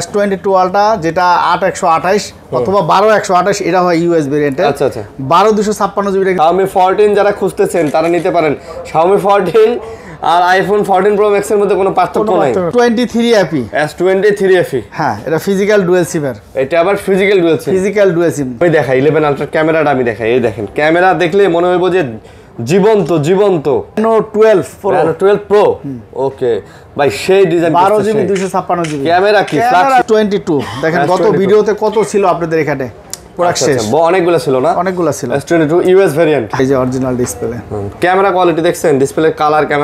S twenty two আলটা যেটা আট একশো অথবা বারো একশো আঠাশ এটা হয় ইউএস আচ্ছা আচ্ছা বারো দুশো ছাপ্পান্ন জিবি ফোরটিন যারা খুঁজতেছেন তারা নিতে পারেন ফোরটিন আর আইফোন ফোরটিন প্রো ম্যাক্সের মধ্যে কোনো পার্থক্য নাই twenty three AP S twenty three AP হ্যাঁ এটা ফিজিক্যাল ডুয়েল সিমের এটা আবার physical dual SIM physical dual SIM ওই দেখা ইলেভেন আলট্রা ক্যামেরাটা আমি দেখাই এই দেখেন ক্যামেরা দেখলে মনে হইব যে জীবন্ত জীবন্ত নো 12 প্রো 12 প্রো ওকে ভাই সেই ডিজাইন 12 জিবি 256 জিবি ক্যামেরা কি 22 দেখেন গত ভিডিওতে কত ছিল আপনাদের এখানে আচ্ছা, আচ্ছা, হ্যাঁ, আচ্ছা। প্রোডাক্ট ক্যামেরা হ্যাঁ।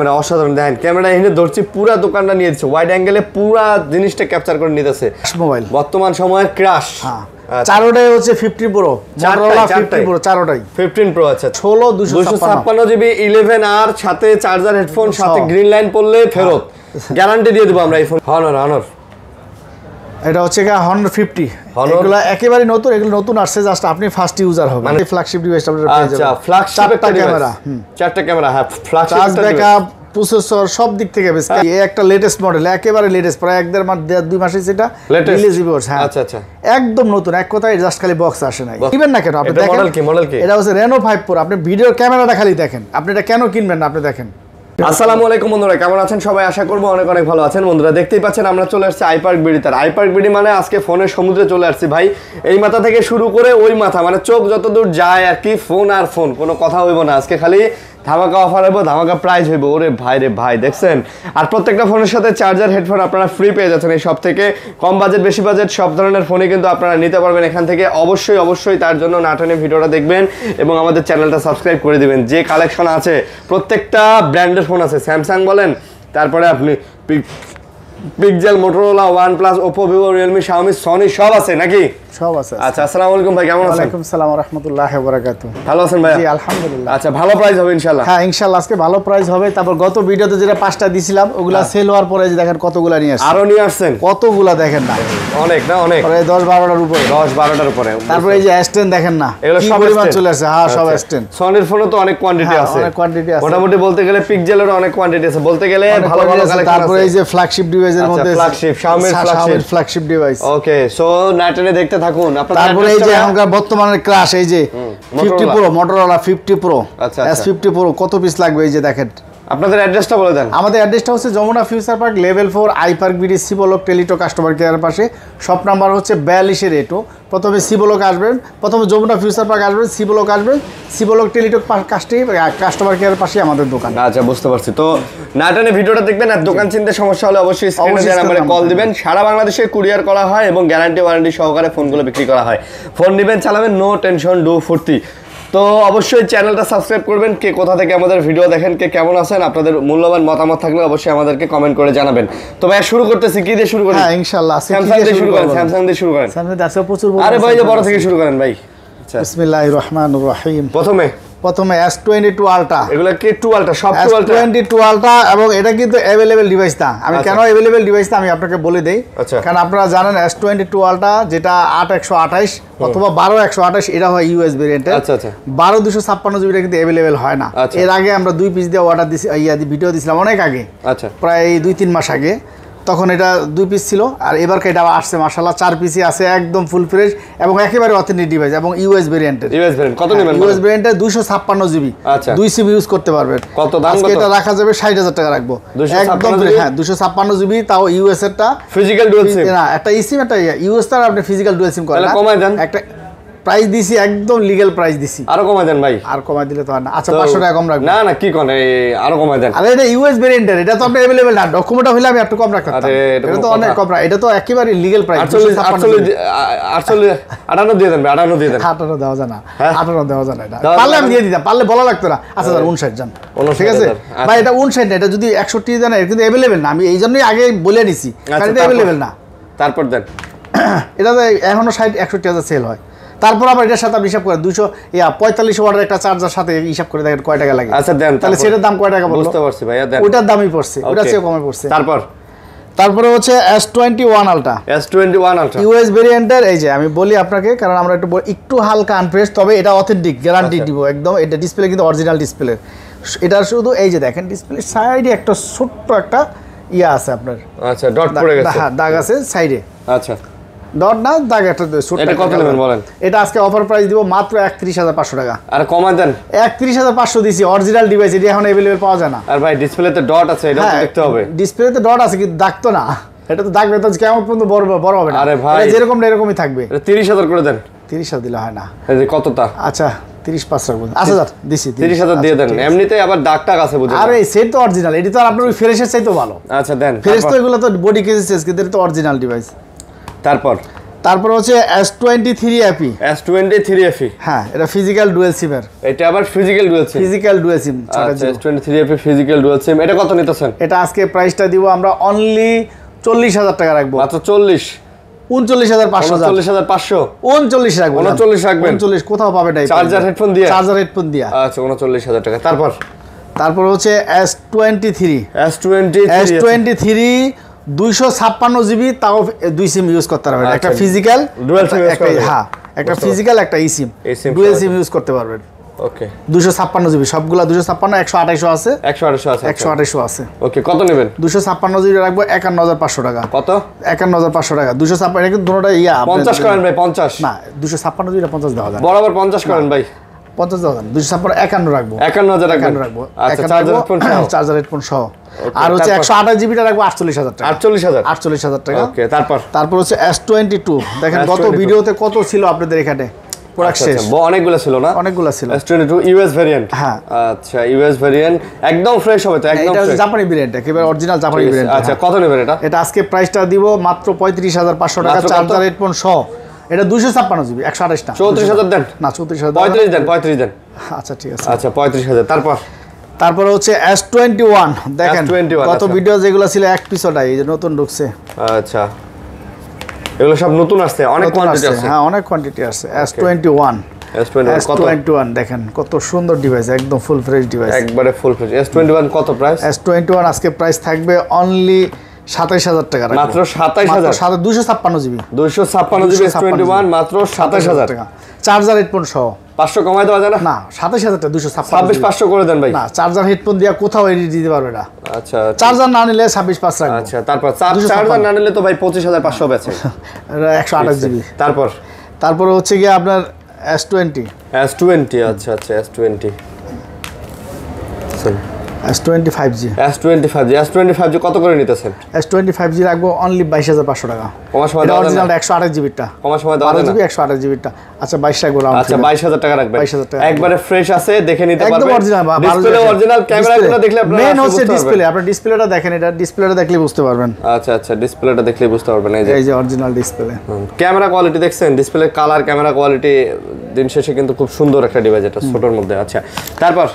মানে অসাধারণ দেখেন ক্যামেরা এনে ধরছি পুরো দোকানটা নিয়ে ওয়াইড অ্যাঙ্গেলে পুরো জিনিসটা ক্যাপচার করে নিতেছে মোবাইল বর্তমান সময়ের ক্রাশ পাস হ্যাঁ। চারোটাই হচ্ছে fifty pro Motorola fifty pro চারোটাই ফিফটিন প্রো আচ্ছা ষোলো দুশো ছাপ্পান্ন জিবি ইলেভেন আর সাথে চার্জার হেডফোন সাথে গ্রিন লাইন পড়লে ফেরত গ্যারান্টি দিয়ে দেবো আমরা এই হনর হনর এটা হচ্ছে গা হন্ড্রেড ফিফটি এগুলো একেবারে নতুন এগুলো নতুন আসছে জাস্ট আপনি ফার্স্ট ইউজার হবেন মানে ফ্ল্যাগশিপ ডিভাইস আপনার পেয়ে আচ্ছা, যাবেন আচ্ছা ফ্ল্যাগশিপ ক্যামেরা চারটা ক্যামেরা হ্যাঁ ফ্ল্যাগশিপ ব্যাকআপ প্রসেসর সব দিক থেকে বেশ হ্যাঁ। এই একটা লেটেস্ট মডেল একেবারে লেটেস্ট প্রায় এক দেড় মাস দুই মাসে সেটা রিলিজিবল হ্যাঁ আচ্ছা আচ্ছা একদম নতুন এক কথায় জাস্ট খালি বক্স আসে নাই কিনবেন না কেন আপনি দেখেন মডেল কি মডেল কি এটা হচ্ছে Reno 5 Pro আপনি ভিডিও ক্যামেরাটা খালি দেখেন আপনি এটা কেন কিনবেন না আপনি দেখেন আসসালামু আলাইকুম বন্ধুরা কেমন আছেন সবাই আশা করবো অনেক অনেক ভালো আছেন বন্ধুরা দেখতেই পাচ্ছেন আমরা চলে আসছি আইপার্ক বিডি তার আইপার্ক বিডি মানে আজকে ফোনের সমুদ্রে চলে আসছি ভাই এই মাথা থেকে শুরু করে ওই মাথা মানে চোখ যতদূর যায় আর কি ফোন আর ফোন কোনো কথা হইব না আজকে খালি ধামাকা অফার হইব ধামাকা প্রাইজ হইব ওরে ভাই রে ভাই দেখছেন আর প্রত্যেকটা ফোনের সাথে চার্জার হেডফোন আপনারা ফ্রি পেয়ে যাচ্ছেন এই সব থেকে কম বাজেট বেশি বাজেট সব ধরনের ফোনে কিন্তু আপনারা নিতে পারবেন এখান থেকে অবশ্যই অবশ্যই তার জন্য নাটনে ভিডিওটা দেখবেন এবং আমাদের চ্যানেলটা সাবস্ক্রাইব করে দিবেন যে কালেকশন আছে প্রত্যেকটা ব্র্যান্ডের ফোন আছে স্যামসাং বলেন তারপরে আপনি Pixel Motorola OnePlus Oppo Vivo Realme Xiaomi Sony সব আছে নাকি সব আছে আচ্ছা আসসালামু আলাইকুম ভাই কেমন আছেন ওয়া আলাইকুম আসসালাম ওয়া রাহমাতুল্লাহি ওয়া বারাকাতু ভালো আছেন ভাই জি আলহামদুলিল্লাহ আচ্ছা ভালো প্রাইস হবে ইনশাআল্লাহ হ্যাঁ ইনশাআল্লাহ আজকে ভালো প্রাইস হবে তারপর গত ভিডিওতে যেটা পাঁচটা দিছিলাম ওগুলা সেল হ্যাঁ। হওয়ার পরে যে দেখেন কতগুলা নিয়ে আসছে আরো নিয়ে আসছেন কতগুলা দেখেন না অনেক না অনেক পরে 10 12টার উপরে 10 12টার উপরে তারপর এই যে S10 দেখেন না এগুলো সব পরিমাণ চলে আসে হ্যাঁ সব S10 সনির এর ফোনে তো অনেক কোয়ান্টিটি হ্যাঁ, আছে অনেক কোয়ান্টিটি আছে মোটামুটি বলতে গেলে পিকজেলের অনেক কোয়ান্টিটি আছে বলতে গেলে ভালো ভালো কালেকশন তারপরে এই যে ফ্ল্যাগশিপ ডিভাইস আচ্ছা, মধ্যে ফ্ল্যাগশিপ শাওমির flagship flagship device okay so নাটনে দেখতে থাকুন আপনারা তারপরে এই যে এখনকার বর্তমানের ক্লাস এই যে 50 pro Motorola 50 pro S pro কত পিস লাগবে এই যে দেখেন আপনাদের অ্যাড্রেসটা বলে দেন আমাদের অ্যাড্রেসটা হচ্ছে Jamuna future park level four I park BD C block টেলিটো কাস্টমার কেয়ার পাশে শপ নাম্বার হচ্ছে বিয়াল্লিশের এটো প্রথমে সিবলক আসবেন প্রথমে যমুনা ফিউচার পার্ক আসবেন সিবলক আসবেন সিবলক টেলিটো কাস্টে কাস্টমার কেয়ার পাশে আমাদের দোকান আচ্ছা বুঝতে পারছি তো টানে ভিডিওটা দেখবেন আর দোকান চিনতে সমস্যা হলে অবশ্যই স্ক্রিনে নাম্বারে কল দিবেন সারা বাংলাদেশে কুরিয়ার করা হয় এবং গ্যারান্টি ওয়ারেন্টি সহকারে ফোনগুলো বিক্রি করা হয় ফোন নেবেন চালাবেন নো টেনশন ডো ফুর্তি তো অবশ্যই চ্যানেলটা সাবস্ক্রাইব করবেন কে কোথা থেকে আমাদের ভিডিও দেখেন কে কেমন আছেন আপনাদের মূল্যবান মতামত থাকলে অবশ্যই আমাদেরকে কমেন্ট করে জানাবেন তো ভাই শুরু করতেছি কি দিয়ে শুরু হ্যাঁ, করেন হ্যাঁ ইনশাআল্লাহ স্যামসাং দিয়ে শুরু করেন স্যামসাং দিয়ে শুরু করেন স্যামসাং দিয়ে আছে প্রচুর আরে ভাই যে বড় থেকে শুরু করেন ভাই আচ্ছা বিসমিল্লাহির রহমানির রহিম প্রথমে প্রথমে S22 আলট্রা এগুলো কি 2 আলট্রা সব 2 আলট্রা S22 আলট্রা এবং এটা কিন্তু अवेलेबल ডিভাইস না আমি আচ্ছা। কেন अवेलेबल ডিভাইস না আমি আপনাকে বলে দেই আচ্ছা। কারণ আপনারা জানেন S22 আলট্রা যেটা 8128 অথবা 12128 এটা হয় ইউএস ভেরিয়েন্টে আচ্ছা আচ্ছা 12256 জিবিটা কিন্তু अवेलेबल হয় না আচ্ছা। এর আগে আমরা দুই পিস দিয়ে অর্ডার দিছি ইয়া ভিডিও দিছিলাম অনেক আগে আচ্ছা প্রায় দুই তিন মাস আগে তখন এটা দুই পিস ছিল আর এবারকে এটা আসছে মাসাল্লাহ চার পিসই আছে একদম ফুল ফ্রেশ এবং একেবারে অথেন্টিক ডিভাইস এবং ইউএস ভেরিয়েন্টের ইউএস ভেরিয়েন্ট কত হ্যাঁ, নেবেন ইউএস ভেরিয়েন্টে 256 জিবি আচ্ছা 2 সিবি ইউজ করতে পারবেন কত দাম কত এটা রাখা যাবে 60000 টাকা রাখবো একদম হ্যাঁ 256 জিবি তাও ইউএস এরটা ফিজিক্যাল ডুয়াল সিম না একটা ইসিম একটা ইউএস তার আপনি ফিজিক্যাল ডুয়াল সিম করেন কমাই দেন একটা প্রাইস দিছি একদম লিগ্যাল প্রাইস দিছি আরো কমাই দেন ভাই আর কমাই দিলে তো না আচ্ছা 500 টাকা কম রাখবেন না না কি কোন এই আরো কমাই দেন আরে এটা ইউএস ভেরিয়েন্টের এটা তো আপনি अवेलेबल না ডকুমেন্ট হইলে আমি একটু কম রাখতাম আরে এটা তো অনেক কম এটা তো একেবারে লিগ্যাল প্রাইস 48 48 58 দিয়ে দেন 58 দিয়ে দেন 58 দেওয়া যায় না 58 হ্যাঁ? দেওয়া যায় না এটা পারলে আমি দিয়ে দিতাম পারলে বলা লাগতো না আচ্ছা স্যার 59 হ্যাঁ। জান ঠিক আছে আচ্ছা। ভাই এটা 59 না এটা যদি 61 এটা কিন্তু अवेलेबल না আমি এই জন্যই আগে বলে নিছি আচ্ছা, কারণ এটা अवेलेबल না তারপর দেন এটা তো এখনো 60 61 হাজার সেল হয় তারপর আবার এটার সাথে আপনি হিসাব করেন দুশো পঁয়তাল্লিশ ওয়ার্ডের একটা চার্জার সাথে হিসাব করে দেখেন কয় টাকা লাগে আচ্ছা দেন তাহলে সেটার দাম কয় টাকা বুঝতে পারছি ভাই ওটার দামই পড়ছে ওটা চেয়ে কমে পড়ছে তারপর তারপরে হচ্ছে S twenty one ultra S twenty one ultra US ভেরিয়েন্টের এই যে আমি বলি আপনাকে কারণ আমরা একটু একটু হালকা আনফ্রেশ তবে এটা অথেন্টিক আচ্ছা। গ্যারান্টি দিব একদম এটা ডিসপ্লে কিন্তু অরিজিনাল ডিসপ্লে এটা শুধু এই যে দেখেন ডিসপ্লে সাইডে একটা ছোট্ট একটা ইয়ে আছে আপনার আচ্ছা ডট পড়ে গেছে হ্যাঁ দাগ আছে সাইডে আচ্ছা ডট না দাগ একটা এটা কত নেবেন বলেন এটা আজকে অফার প্রাইস দিব মাত্র টাকা আর কমা দেন 31500 দিছি অরিজিনাল ডিভাইস এখন পাওয়া যায় না আর ভাই ডিসপ্লেতে ডট আছে এটা হ্যাঁ, দেখতে হবে ডিসপ্লেতে ডট আছে কিন্তু দাগ তো না এটা তো দাগ বেতন কেমন পর্যন্ত বড় বড় হবে না আরে ভাই যেরকম এরকমই থাকবে করে দেন দিলে হয় না এই যে কতটা আচ্ছা আচ্ছা দিয়ে আচ্ছা, দেন এমনিতে আবার আছে তো অরিজিনাল তো আপনার ফ্রেশের ভালো আচ্ছা দেন ফ্রেশ তো এগুলো তো বডি কেসেস কিন্তু তো অরিজিনাল ডিভাইস তারপর তারপর হচ্ছে S23 টোয়েন্টি S23 এপি হ্যাঁ এটা ফিজিক্যাল ডুয়েল সিমের এটা আবার physical dual SIM physical dual SIM আচ্ছা S23 থ্রি ফিজিক্যাল ডুয়েল সিম এটা কত নিতেছেন এটা আজকে প্রাইসটা দিব আমরা অনলি চল্লিশ টাকা রাখব আচ্ছা 40 উনচল্লিশ হাজার পাঁচশো চল্লিশ হাজার পাঁচশো উনচল্লিশ রাখবেন কোথাও পাবে না আচ্ছা উনচল্লিশ হাজার টাকা তারপর তারপর হচ্ছে S twenty three S twenty S twenty three দুইশো ছাপ্পান্ন জিবি তাও দুই সিম ইউজ করতে পারবেন একটা ফিজিক্যাল আচ্ছা, হ্যাঁ একটা ফিজিক্যাল একটা ই সিম ডুয়েল সিম ইউজ করতে পারবেন দুশো ছাপ্পান্ন জিবি সবগুলা দুশো ছাপ্পান্ন একশো আঠাইশো আছে একশো আঠাইশো আছে আচ্ছা। রাখবো একান্ন পাঁচশো টাকা কত একান্ন পাঁচশো টাকা দুশো ছাপ্পান্ন কিন্তু ইয়া পঞ্চাশ ভাই পঞ্চাশ না দুশো ছাপ্পান্ন জিবিটা পঞ্চাশ বরাবর পঞ্চাশ করেন ভাই কত ছিল আপনাদের এখানে ভেরিয়েন্ট আচ্ছা, আচ্ছা, হ্যাঁ আচ্ছা ইউএস ভেরিয়েন্ট একদম ফ্রেশ হবে তো জাপানি ভেরিয়েন্ট অরিজিনাল জাপানি ভেরিয়েন্ট আচ্ছা হ্যাঁ। কত নেবেন এটা এটা আজকে প্রাইসটা দিব মাত্র পঁয়ত্রিশ হাজার পাঁচশো টাকা চার্জার হেডফোন সহ এটা দুশো ছাপ্পান্ন জিবি একশো আঠাশ চৌত্রিশ হাজার দেন না চৌত্রিশ হাজার পঁয়ত্রিশ দেন পঁয়ত্রিশ দেন আচ্ছা ঠিক আছে আচ্ছা পঁয়ত্রিশ হাজার তারপর তারপরে হচ্ছে এস টোয়েন্টি ওয়ান দেখেন কত ভিডিও আচ্ছা। যেগুলো ছিল এক পিসটাই নতুন ঢুকছে আচ্ছা এগুলো সব নতুন আসছে অনেক কোয়ান্টিটি আছে হ্যাঁ অনেক কোয়ান্টিটি আছে এস টোয়েন্টি ওয়ান দেখেন কত সুন্দর ডিভাইস একদম ফুল ফ্রেশ ডিভাইস একবারে ফুল ফ্রেশ S21 কত প্রাইস এস টোয়েন্টি ওয়ান আজকে প্রাইস থাকবে অনলি সাতাইশ হাজার টাকা মাত্র সাতাইশ হাজার ছাপ্পান্ন জিবি ছাপ্পান্ন হাজার টাকা চার্জার হেডফোন পাঁচশো দেওয়া না ছাব্বিশ পাঁচশো চার্জার হেডফোন দিয়ে কোথাও আচ্ছা, আচ্ছা। চার্জার না নিলে ছাব্বিশ আচ্ছা, তারপর না নিলে তো ভাই পঁচিশ হাজার পাঁচশো একশো আঠাশ জিবি তারপর হচ্ছে গিয়ে আপনার এস টোয়েন্টি এস টোয়েন্টি আচ্ছা আচ্ছা এস টোয়েন্টি S25G কত করে নিতেছেন রাখবো অনলি টা টা আচ্ছা, আচ্ছা টাকা টাকা ফ্রেশ আছে দেখলে ডিসপ্লে ডিসপ্লেটা দেখেন এটা ডিসপ্লেটা দেখলে বুঝতে পারবেন আচ্ছা আচ্ছা দেখলে বুঝতে পারবেন যে এই যে অরিজিনাল ডিসপ্লে ক্যামেরা কোয়ালিটি দেখছেন ডিসপ্লে কালার ক্যামেরা কোয়ালিটি দিন শেষে কিন্তু খুব সুন্দর একটা ডিভাইস এটা ছোটর মধ্যে আচ্ছা তারপর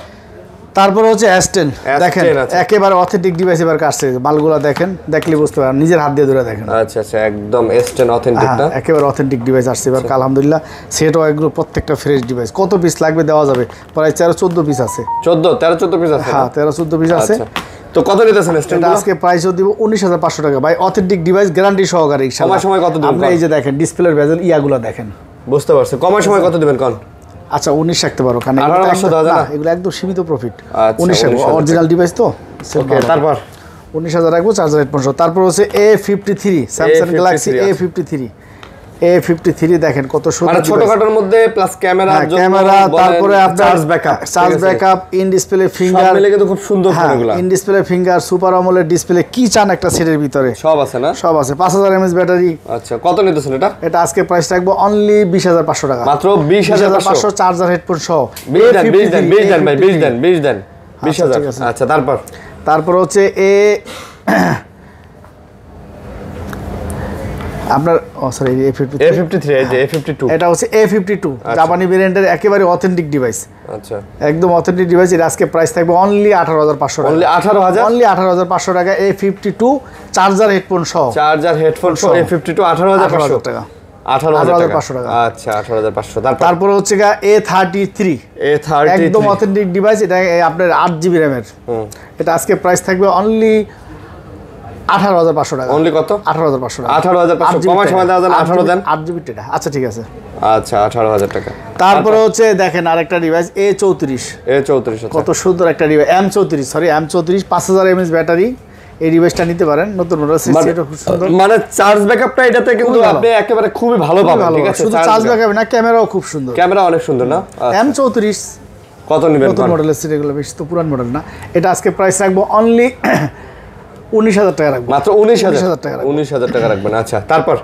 তারপর হচ্ছে অ্যাস্টেন দেখেন একেবারে অথেন্টিক ডিভাইস এবার কাটছে মালগুলো দেখেন দেখলে বুঝতে পারেন নিজের হাত দিয়ে ধরে দেখেন আচ্ছা আচ্ছা একদম অ্যাস্টেন অথেন্টিকটা একেবারে অথেন্টিক ডিভাইস আসছে এবার আচ্ছা। আলহামদুলিল্লাহ সেট ওয়াইগুলো প্রত্যেকটা ফ্রেশ ডিভাইস কত পিস লাগবে দেওয়া যাবে প্রায় তেরো চোদ্দ পিস আছে চোদ্দ তেরো চোদ্দ পিস আছে হ্যাঁ তেরো চোদ্দ পিস আছে আচ্ছা। তো কত নিতেছেন এটা আজকে প্রাইসও দিব 19500 টাকা ভাই অথেন্টিক ডিভাইস গ্যারান্টি সহকারে ইনশাআল্লাহ সময় সময় কত দিন আপনি এই যে দেখেন ডিসপ্লের ভেজাল ইয়াগুলো দেখেন বুঝতে পারছেন কমার সময় কত দেবেন কোন আচ্ছা উনিশ রাখতে পারো কারণ এগুলো একদম সীমিত প্রফিট আচ্ছা, উনিশ অরিজিনাল ডিভাইস তো তারপর উনিশ হাজার রাখবো চার্জার হাজার তারপর হচ্ছে A fifty three Samsung Galaxy A fifty three A fifty three দেখেন কত সুন্দর মানে ছোটখাটোর মধ্যে প্লাস ক্যামেরা ক্যামেরা তারপরে charge backup in display finger কিন্তু খুব সুন্দর phone in display finger super অমলের ডিসপ্লে কি চান একটা সেটের ভিতরে সব আছে না সব আছে 5000 mAh ব্যাটারি আচ্ছা কত নিতেছেন এটা এটা আজকে প্রাইস রাখবো অনলি বিশ হাজার পাঁচশো টাকা মাত্র বিশ হাজার পাঁচশো চার্জার হেডফোন সহ 20 দেন 20 দেন 20 দেন ভাই 20 আচ্ছা, আচ্ছা তারপর তারপর হচ্ছে এ আপনার sorry A fifty three A fifty two এটা হচ্ছে এ ফিফটি টু জাপানি ভেরিয়েন্টের একেবারে অথেন্টিক ডিভাইস আচ্ছা একদম অথেন্টিক ডিভাইস এর আজকে প্রাইস থাকবে অনলি আঠারো হাজার পাঁচশো টাকা অনলি আঠারো হাজার অনলি আঠারো হাজার পাঁচশো টাকা A fifty two charger headphone সহ চার্জার হেডফোন সহ এ ফিফটি টু আঠারো হাজার পাঁচশো টাকা আচ্ছা, তারপরে হচ্ছে এ থার্টি থ্রি একদম অথেন্টিক ডিভাইস আপনার আট জিবি র্যামের এটা আজকে প্রাইস থাকবে অনলি আঠারো হাজার পাঁচশো নিতে পারেন নতুন মানে চার্জ ব্যাকআপটা মানে এটাতে কিন্তু আপনি একেবারে খুবই ভালো পাবেন ঠিক আছে শুধু চার্জ ব্যাকআপ না ক্যামেরাও খুব সুন্দর ক্যামেরা অনেক সুন্দর না এম আচ্ছা। চৌত্রিশ কত নেবেন কত মডেলের সেট এগুলো বেশি তো পুরান মডেল না এটা আজকে প্রাইস রাখবো অনলি উনিশ হাজার টাকা রাখবেন মাত্র উনিশ হাজার টাকা উনিশ হাজার টাকা রাখবেন আচ্ছা তারপর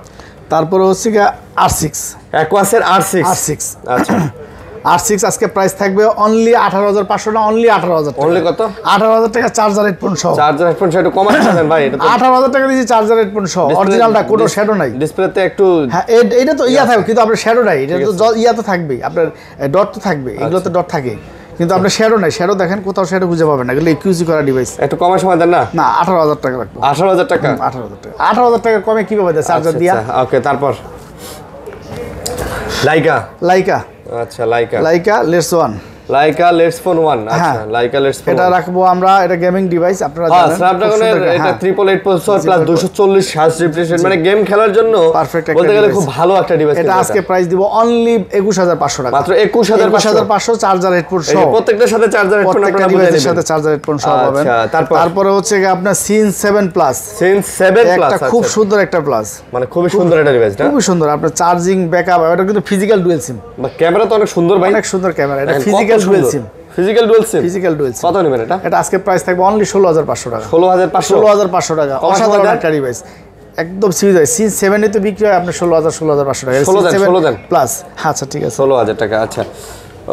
তারপরে হচ্ছে গিয়ে আর সিক্স অ্যাকোয়াসের আর সিক্স আর সিক্স আচ্ছা আর সিক্স আজকে প্রাইস থাকবে অনলি আঠারো হাজার পাঁচশো টাকা অনলি আঠারো হাজার অনলি কত আঠারো হাজার টাকা চার্জার হেডফোন সহ চার্জার হেডফোন সহ একটু কমাতে পারেন ভাই আঠারো হাজার টাকা দিয়েছি চার্জার হেডফোন সহ অরিজিনালটা কোনো শ্যাডো নাই ডিসপ্লেতে একটু হ্যাঁ এটা তো ইয়া থাকবে কিন্তু আপনার শ্যাডো নাই এটা তো ইয়াতে থাকবেই আপনার ডট তো থাকবে আচ্ছা। এগুলো তো ডট থাকে কিন্তু আপনার শেয়ারও নাই শেয়ারও দেখেন কোথাও শেয়ারও খুঁজে পাবেন না এগুলো একিউজি করা ডিভাইস একটু কমে সময় দেন না না আঠারো হাজার টাকা লাগবে আঠারো হাজার টাকা আঠারো হাজার টাকা আঠারো হাজার টাকা কমে কিভাবে দেয় চার্জার আচ্ছা, দিয়া ওকে আচ্ছা, আচ্ছা। তারপর লাইকা লাইকা আচ্ছা Leica Leica Leitz one Leica Leitz phone 1 আচ্ছা লাইকা লেটস ফোন এটা রাখবো আমরা এটা গেমিং ডিভাইস আপনারা হ্যাঁ, জানেন স্ন্যাপড্রাগনের এটা প্রসেসর প্লাস 240 হার্জ মানে গেম খেলার জন্য পারফেক্ট বলতে গেলে খুব ভালো একটা ডিভাইস এটা আজকে প্রাইস দিব অনলি 21500 টাকা মাত্র 21500 চার্জার হেডফোন সহ প্রত্যেকটার সাথে চার্জার হেডফোন আপনারা সাথে চার্জার হেডফোন সহ আচ্ছা, পাবেন তারপর তারপরে হচ্ছে আপনার সিন 7 প্লাস সিন 7 প্লাস একটা খুব আচ্ছা। সুন্দর একটা প্লাস মানে খুব সুন্দর একটা ডিভাইস না খুব সুন্দর আপনার চার্জিং ব্যাকআপ এটা কিন্তু ফিজিক্যাল ডুয়াল সিম বা ক্যামেরা তো অনেক সুন্দর ভাই অনেক সুন্দর ক্যামেরা এটা physical physical dual SIM physical dual SIM physical dual SIM কত নেবেন এটা এটা আজকে প্রাইস থাকবে অনলি 16500 টাকা 16500 16500 টাকা অসাধারণ একটা ডিভাইস একদম সিরিজ হয় সিন তো বিক্রি হয় আপনার ষোলো হাজার ষোলো হাজার পাঁচশো টাকা ষোলো হাজার প্লাস আচ্ছা ঠিক আছে ষোলো হাজার টাকা আচ্ছা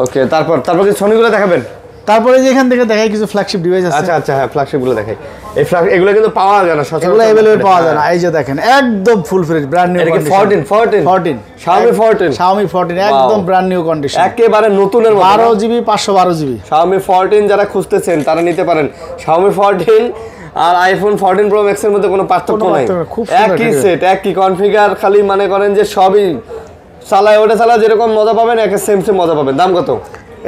ওকে তারপর তারপর কি সনিগুলো দেখাবেন তারপরে যে এখান থেকে দেখাই কিছু ফ্ল্যাগশিপ ডিভাইস আছে আচ্ছা আচ্ছা হ্যাঁ ফ্ল্যাগশিপ গুলো দেখাই এই ফ্ল্যাগ এগুলো কিন্তু পাওয়া যায় না সচরাচর এগুলো अवेलेबल পাওয়া যায় না এই যে দেখেন একদম ফুল ফ্রেশ ব্র্যান্ড নিউ এটা 14 14 14 Xiaomi 14 Xiaomi 14 একদম ব্র্যান্ড নিউ কন্ডিশন একেবারে নতুনের মতো 12 জিবি 512 জিবি Xiaomi 14 যারা খুঁজতেছেন তারা নিতে পারেন Xiaomi 14 আর আইফোন 14 প্রো ম্যাক্স এর মধ্যে কোনো পার্থক্য নাই একই সেট একই কনফিগার খালি মানে করেন যে সবই সালায় ওটা সালা যেরকম মজা পাবেন একে সেম সেম মজা পাবেন দাম কত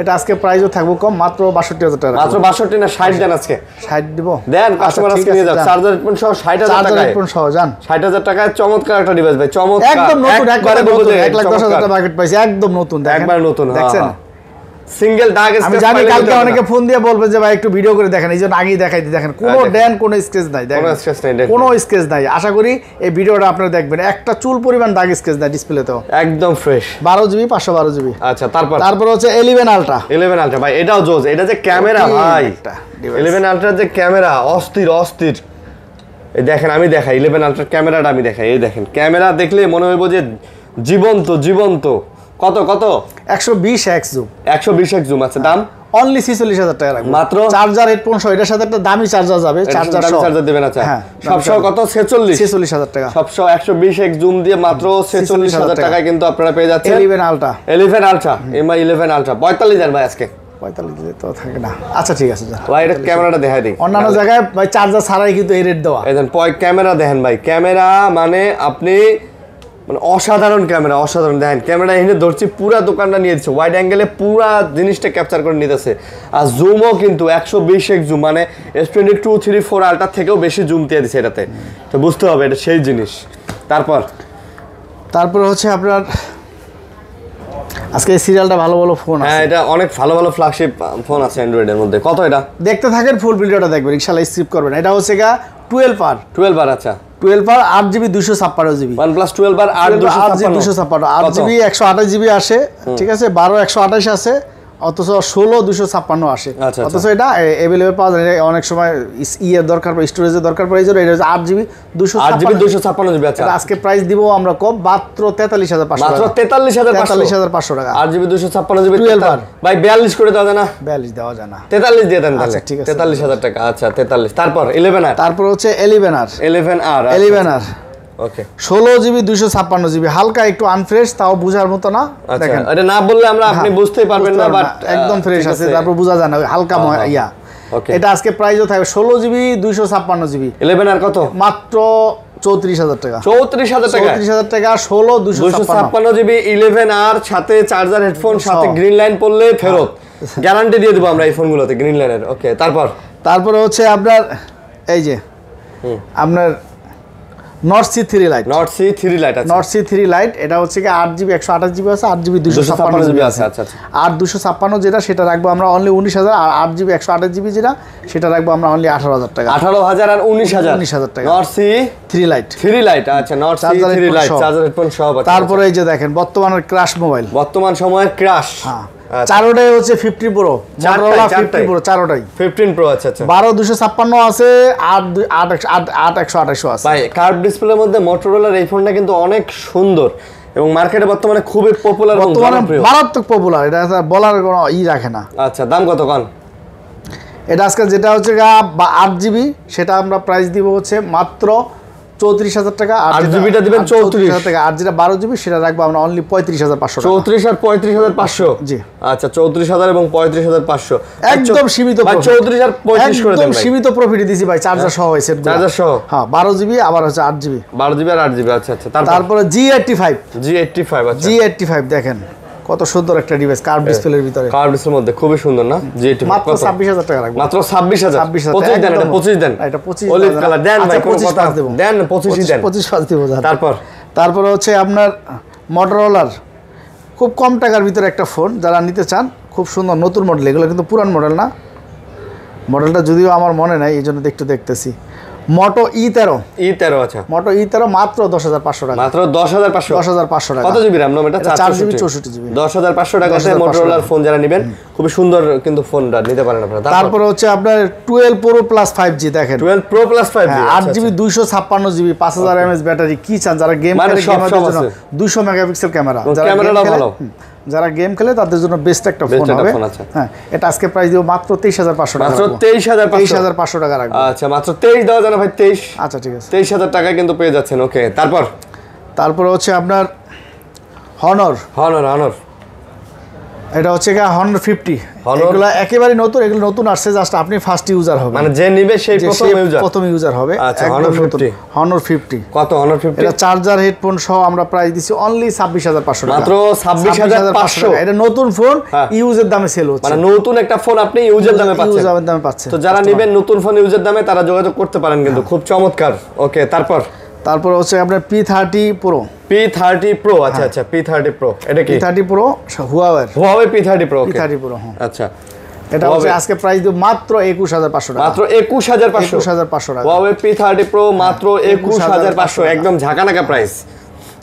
এটা আজকে প্রাইসও থাকবো কম মাত্র বাষট্টি হাজার টাকা মাত্র বাষট্টি না ষাট দেন আজকে ষাট দিব দেন কাস্টমার আচ্ছা, আজকে নিয়ে যান চার্জার হেডফোন সহ ষাট হাজার টাকা হেডফোন সহ যান ষাট হাজার টাকায় চমৎকার একটা ডিভাইস ভাই চমৎকার একদম নতুন একবারে বলবো এক লাখ দশ হাজার টাকা মার্কেট পাইছে একদম নতুন একবার নতুন হ্যাঁ, দেখছেন হ্যাঁ। সিঙ্গেল আমি জানি কালকে অনেকে ফোন দিয়ে বলবে যে ভাই একটু ভিডিও করে দেখেন এই জন্য আগেই দেখাই দিই দেখেন কোনো ড্যান আচ্ছা। কোনো স্কেচ নাই কোনো স্কেচ নাই আশা করি এই ভিডিওটা আপনারা দেখবেন একটা চুল পরিমাণ স্কেচ নাই একদম ফ্রেশ বারো জিবি পাঁচশো বারো জিবি আচ্ছা তারপর তারপর হচ্ছে এলিভেন আলট্রা ইলেভেন আলট্রা ভাই এটাও জোজ এটা যে ক্যামেরা ভাই এলিভেন যে ক্যামেরা অস্থির অস্থির এই দেখেন আমি দেখাই ইলেভেন আলট্রার ক্যামেরাটা আমি দেখাই এই দেখেন ক্যামেরা দেখলে মনে হইব যে জীবন্ত জীবন্ত কত কত একশো বিশ এক জুম একশো বিশ জুম আছে আচ্ছা, দাম অনলি হাজার টাকা রাখবো মাত্র চার্জার হেডফোন সহ এটার সাথে একটা দামি চার্জার যাবে চার্জার আচ্ছা হ্যাঁ, কত হাজার টাকা জুম দিয়ে মাত্র টাকায় কিন্তু আপনারা পেয়ে যাচ্ছেন eleven ultra eleven ultra MI eleven ultra পঁয়তাল্লিশ হাজার ভাই আজকে পঁয়তাল্লিশ তো থাকে না আচ্ছা ঠিক আছে ভাই এটা ক্যামেরাটা দেখাই অন্যান্য জায়গায় ভাই চার্জার ছাড়াই কিন্তু এই রেট দেওয়া ক্যামেরা দেখেন ভাই ক্যামেরা মানে আপনি মানে অসাধারণ ক্যামেরা অসাধারণ দেখেন ক্যামেরা এনে ধরছি পুরা দোকানটা নিয়ে দিচ্ছে ওয়াইড অ্যাঙ্গেলে পুরা জিনিসটা ক্যাপচার করে নিতেছে আর জুমও কিন্তু একশো বিশ এক জুম মানে S twenty two three four ultra থেকেও বেশি জুম দিয়ে দিচ্ছে এটাতে তো বুঝতে হবে এটা সেই জিনিস তারপর তারপর হচ্ছে আপনার আজকে এই সিরিয়ালটা ভালো ভালো ফোন হ্যাঁ এটা অনেক ভালো ভালো ফ্ল্যাগশিপ ফোন আছে অ্যান্ড্রয়েডের মধ্যে কত এটা দেখতে থাকেন ফুল ভিডিওটা দেখবেন ইনশাআল্লাহ স্কিপ করবেন এটা হচ্ছে গা টুয়েলভ আর টুয়েলভ আর আচ্ছা 12 আর 8 জিবি 256 জিবি আর জিবি জিবি আসে ঠিক আছে 12 128 আছে অথচ ষোলো দুশো ছাপ্পান্ন আসে আচ্ছা, আচ্ছা। অথচ এটা পাওয়া যায় অনেক সময় ইয়ের দরকার পড়ে স্টোরেজের দরকার পড়ে আট জিবি দুশো আট জিবি দুশো ছাপ্পান্ন জিবি আছে আচ্ছা। আজকে প্রাইস দিব আমরা কম মাত্র তেতাল্লিশ হাজার পাঁচশো মাত্র তেতাল্লিশ হাজার তেতাল্লিশ হাজার পাঁচশো টাকা আট জিবি দুশো ছাপ্পান্ন জিবি ভাই বিয়াল্লিশ করে দেওয়া যায় না বিয়াল্লিশ দেওয়া যায় না তেতাল্লিশ দিয়ে দেন ঠিক আছে তেতাল্লিশ হাজার টাকা আচ্ছা তেতাল্লিশ তারপর ইলেভেন আর তারপর হচ্ছে এলিভেন আর এলিভেন আর এলিভেন আর ষোলো জিবি দুইশো ছাপ্পান্ন জিবি হালকা একটু আনফ্রেশ তাও বোঝার মতো না আচ্ছা, দেখেন এটা না বললে আমরা আপনি হ্যাঁ, বুঝতেই পারবেন না বাট একদম ফ্রেশ আছে তারপর বোঝা যায় না হালকা ইয়া এটা আজকে প্রাইসও থাকবে ষোলো জিবি দুইশো ছাপ্পান্ন জিবি ইলেভেন আর কত মাত্র চৌত্রিশ হাজার টাকা চৌত্রিশ হাজার টাকা হাজার টাকা ষোলো ছাপ্পান্ন জিবি ইলেভেন আর সাথে চার্জার হেডফোন লাইন পড়লে ফেরত গ্যারান্টি দিয়ে দেবো আমরা এই ওকে তারপর হচ্ছে আপনার এই যে আপনার Nord CE three lite Nord CE three lite Nord CE three lite এটা হচ্ছে কি আট জিবি একশো আঠাশ জিবি আছে আট জিবি দুশো ছাপ্পান্ন জিবি আছে আচ্ছা, আচ্ছা। আর দুশো ছাপ্পান্ন যেটা সেটা রাখবো আমরা অনলি উনিশ হাজার আর আট জিবি একশো আঠাশ জিবি যেটা সেটা রাখবো আমরা অনলি আঠারো হাজার টাকা আঠারো হাজার আর উনিশ হাজার উনিশ হাজার টাকা Nord CE three lite three lite আচ্ছা Nord three lite charger headphone সব তারপরে আচ্ছা। এই যে দেখেন বর্তমানের ক্রাশ মোবাইল বর্তমান সময়ের ক্রাশ হ্যাঁ আচ্ছা। চারোটাই হচ্ছে 15 প্রো মোটরোলা প্রো চারোটাই ফিফটিন প্রো আচ্ছা আচ্ছা 12256 আছে 8 8 8128 আছে ভাই কার্ভ ডিসপ্লের মধ্যে মোটরোলার এই ফোনটা কিন্তু অনেক সুন্দর এবং মার্কেটে বর্তমানে খুবই পপুলার বর্তমানে মারাত্মক পপুলার এটা বলার কোনো ই রাখে না আচ্ছা দাম কত কন এটা আজকে যেটা হচ্ছে গা আট জিবি সেটা আমরা প্রাইস দিব হচ্ছে মাত্র চৌত্রিশ হাজার টাকা আট জিবিটা দেবেন চৌত্রিশ টাকা আর যেটা বারো জিবি সেটা রাখবো আমরা অনলি পঁয়ত্রিশ হাজার পাঁচশো চৌত্রিশ আর পঁয়ত্রিশ হাজার পাঁচশো জি আচ্ছা চৌত্রিশ হাজার এবং পঁয়ত্রিশ হাজার পাঁচশো আচ্ছা, একদম সীমিত চৌত্রিশ আর পঁয়ত্রিশ করে একদম সীমিত প্রফিট দিছি ভাই চার্জার সহ হয়েছে চার্জার সহ হ্যাঁ বারো জিবি আবার হচ্ছে আট জিবি বারো জিবি আর আট জিবি আচ্ছা আচ্ছা তারপরে G eighty five G eighty five G eighty five দেখেন কত সুন্দর একটা ডিভাইস কার্ভ ডিসপ্লের ভিতরে কার্ভ ডিসপ্লের মধ্যে খুবই সুন্দর না যে এটা মাত্র 26000 টাকা লাগবে মাত্র 26000 26000 দেন এটা 25 দেন এটা 25 অলিভ কালার দেন আচ্ছা, ভাই কোনো কথা দেব দেন 25 দেন 25 পাঁচ দেব তারপর তারপর হচ্ছে আপনার মডরোলার খুব কম টাকার ভিতরে একটা ফোন যারা নিতে চান খুব সুন্দর নতুন মডেল এগুলো কিন্তু পুরান মডেল না মডেলটা যদিও আমার মনে নাই এই জন্য একটু দেখতেছি মোটো ই তেরো ই তেরো আচ্ছা মোটো ই তেরো মাত্র দশ হাজার পাঁচশো টাকা মাত্র দশ হাজার পাঁচশো দশ হাজার পাঁচশো টাকা কত জিবি র্যাম এটা চার জিবি চৌষট্টি জিবি দশ হাজার পাঁচশো টাকা মোটোরোলার ফোন যারা নেবেন খুবই সুন্দর কিন্তু ফোনটা নিতে পারেন আপনারা তারপরে হচ্ছে আপনার twelve pro plus five G দেখেন twelve pro plus five G আট জিবি আচ্ছা। দুইশো ছাপ্পান্ন জিবি পাঁচ হাজার এমএস ব্যাটারি কি চান যারা গেম মানে খেলে দুইশো মেগাপিক্সেল ক্যামেরা ক্যামেরাটা ভালো যারা গেম খেলে তাদের জন্য বেস্ট একটা ফোন হবে হ্যাঁ এটা আজকে প্রাইস দিব মাত্র 23500 টাকা মাত্র 23500 23500 টাকা রাখবো আচ্ছা মাত্র 23 দেওয়া জানা ভাই 23 আচ্ছা ঠিক আছে 23000 টাকা কিন্তু পেয়ে যাচ্ছেন ওকে তারপর তারপর হচ্ছে আপনার হনর হনর হনর এটা হচ্ছে গা হন্ড্রেড ফিফটি এগুলো একেবারে নতুন এগুলো নতুন আসছে জাস্ট আপনি ফার্স্ট ইউজার হবে মানে যে নিবে সেই প্রথম ইউজার প্রথম ইউজার হবে হন্ড্রেড আচ্ছা, ফিফটি কত হন্ড্রেড ফিফটি এটা চার্জার হেডফোন সহ আমরা প্রাইস দিছি অনলি ছাব্বিশ হাজার পাঁচশো মাত্র ছাব্বিশ হাজার পাঁচশো এটা নতুন ফোন ইউজের হ্যাঁ। দামে সেল হচ্ছে মানে নতুন একটা ফোন আপনি ইউজের দামে পাচ্ছেন ইউজের দামে পাচ্ছেন তো যারা নেবেন নতুন ফোন ইউজের দামে তারা যোগাযোগ করতে পারেন কিন্তু হ্যাঁ। খুব চমৎকার ওকে তারপর তারপর হচ্ছে আপনার P thirty pro P thirty pro আচ্ছা হ্যাঁ। আচ্ছা পি থার্টি প্রো এটা কি থার্টি প্রো হুয়াওয়ের Huawei P thirty pro P thirty pro হ্যাঁ আচ্ছা এটা হচ্ছে আজকে প্রাইস দিব মাত্র 21500 টাকা মাত্র 21500 21500 টাকা পি থার্টি প্রো মাত্র 21500 একদম ঝাঁকানাকা প্রাইস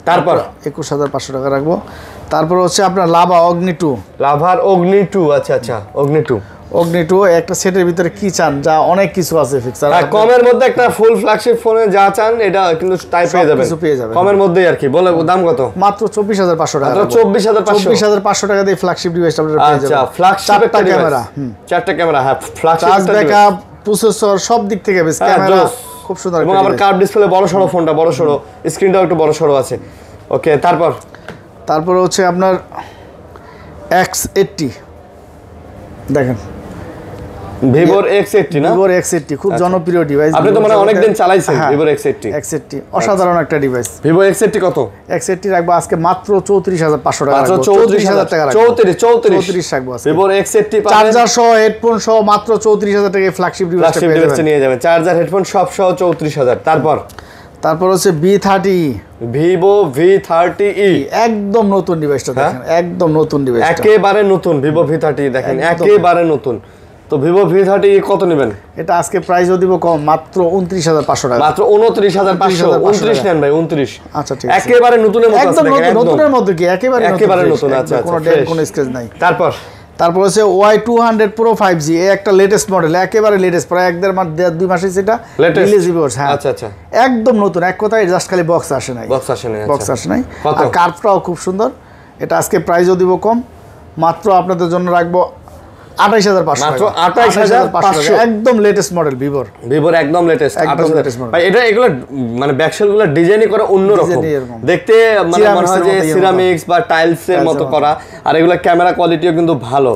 তারপর 21500 টাকা রাখবো তারপর হচ্ছে আপনার লাভা অগ্নি 2 লাভার অগ্নি 2 আচ্ছা আচ্ছা অগ্নি 2 অগ্নি টু একটা সেটের ভিতরে কি চান যা অনেক কিছু আছে ফিক্সার আর কমের মধ্যে একটা ফুল ফ্ল্যাগশিপ ফোনে যা চান এটা কিন্তু টাই পেয়ে যাবেন কিছু পেয়ে যাবেন কমের মধ্যেই আর কি বলে দাম কত মাত্র 24500 টাকা মাত্র 24500 24500 টাকা দিয়ে ফ্ল্যাগশিপ ডিভাইসটা আপনারা পেয়ে আচ্ছা, যাবেন আচ্ছা ফ্ল্যাগশিপ একটা ক্যামেরা চারটা ক্যামেরা হ্যাঁ ফ্ল্যাগশিপ চার্জ ব্যাকআপ প্রসেসর সব দিক থেকে বেশ ক্যামেরা খুব সুন্দর এবং আবার কার্ভ ডিসপ্লে বড় সরো ফোনটা বড় সরো স্ক্রিনটাও একটু বড় সরো আছে ওকে তারপর তারপর হচ্ছে আপনার এক্স এইটটি দেখেন ভিভোর X80 না ভিভোর X80 খুব আচ্ছা। জনপ্রিয় ডিভাইস আপনি তো মানে চালাইছেন ভিভোর হ্যাঁ, অসাধারণ একটা ডিভাইস ভিভো কত রাখবো আজকে মাত্র টাকা মাত্র টাকা রাখবো চার্জার সহ হেডফোন সহ মাত্র ফ্ল্যাগশিপ নিয়ে যাবেন চার্জার হেডফোন সব সহ হাজার তারপর তারপর হচ্ছে V thirty Vivo V thirty E একদম নতুন ডিভাইসটা হ্যাঁ? দেখেন একদম নতুন ডিভাইস একেবারে নতুন ভিভো ভি থার্টি দেখেন একেবারে নতুন তো ভিভো ভি থার্টি কত নেবেন এটা আজকে প্রাইস দিব কম মাত্র উনত্রিশ হাজার পাঁচশো টাকা মাত্র উনত্রিশ হাজার পাঁচশো উনত্রিশ নেন ভাই উনত্রিশ আচ্ছা ঠিক একেবারে নতুনের মতো একদম নতুনের মধ্যে কি একেবারে একেবারে নতুন আচ্ছা কোনো ডেট আচ্ছা, কোনো স্কেচ নাই তারপর তারপর হচ্ছে Y two hundred pro five G একটা লেটেস্ট মডেল একেবারে লেটেস্ট প্রায় এক দেড় মাস দুই মাসে সেটা রিলিজ হ্যাঁ আচ্ছা আচ্ছা একদম নতুন এক কথায় জাস্ট খালি বক্স আসে নাই বক্স আসে নাই বক্স আচ্ছা। আসে নাই কার্ভটাও খুব সুন্দর এটা আজকে প্রাইসও দিব কম মাত্র আপনাদের জন্য রাখবো আঠাইশ হাজার হাজার একদম লেটেস্ট মডেল ভিভোর ভিভোর একদম লেটেস্ট লেটেস্ট এটা ব্যাকসেল গুলো মানে করা দেখতে মানে বা টাইলস এর মতো করা আর ক্যামেরা কোয়ালিটিও কিন্তু ভালো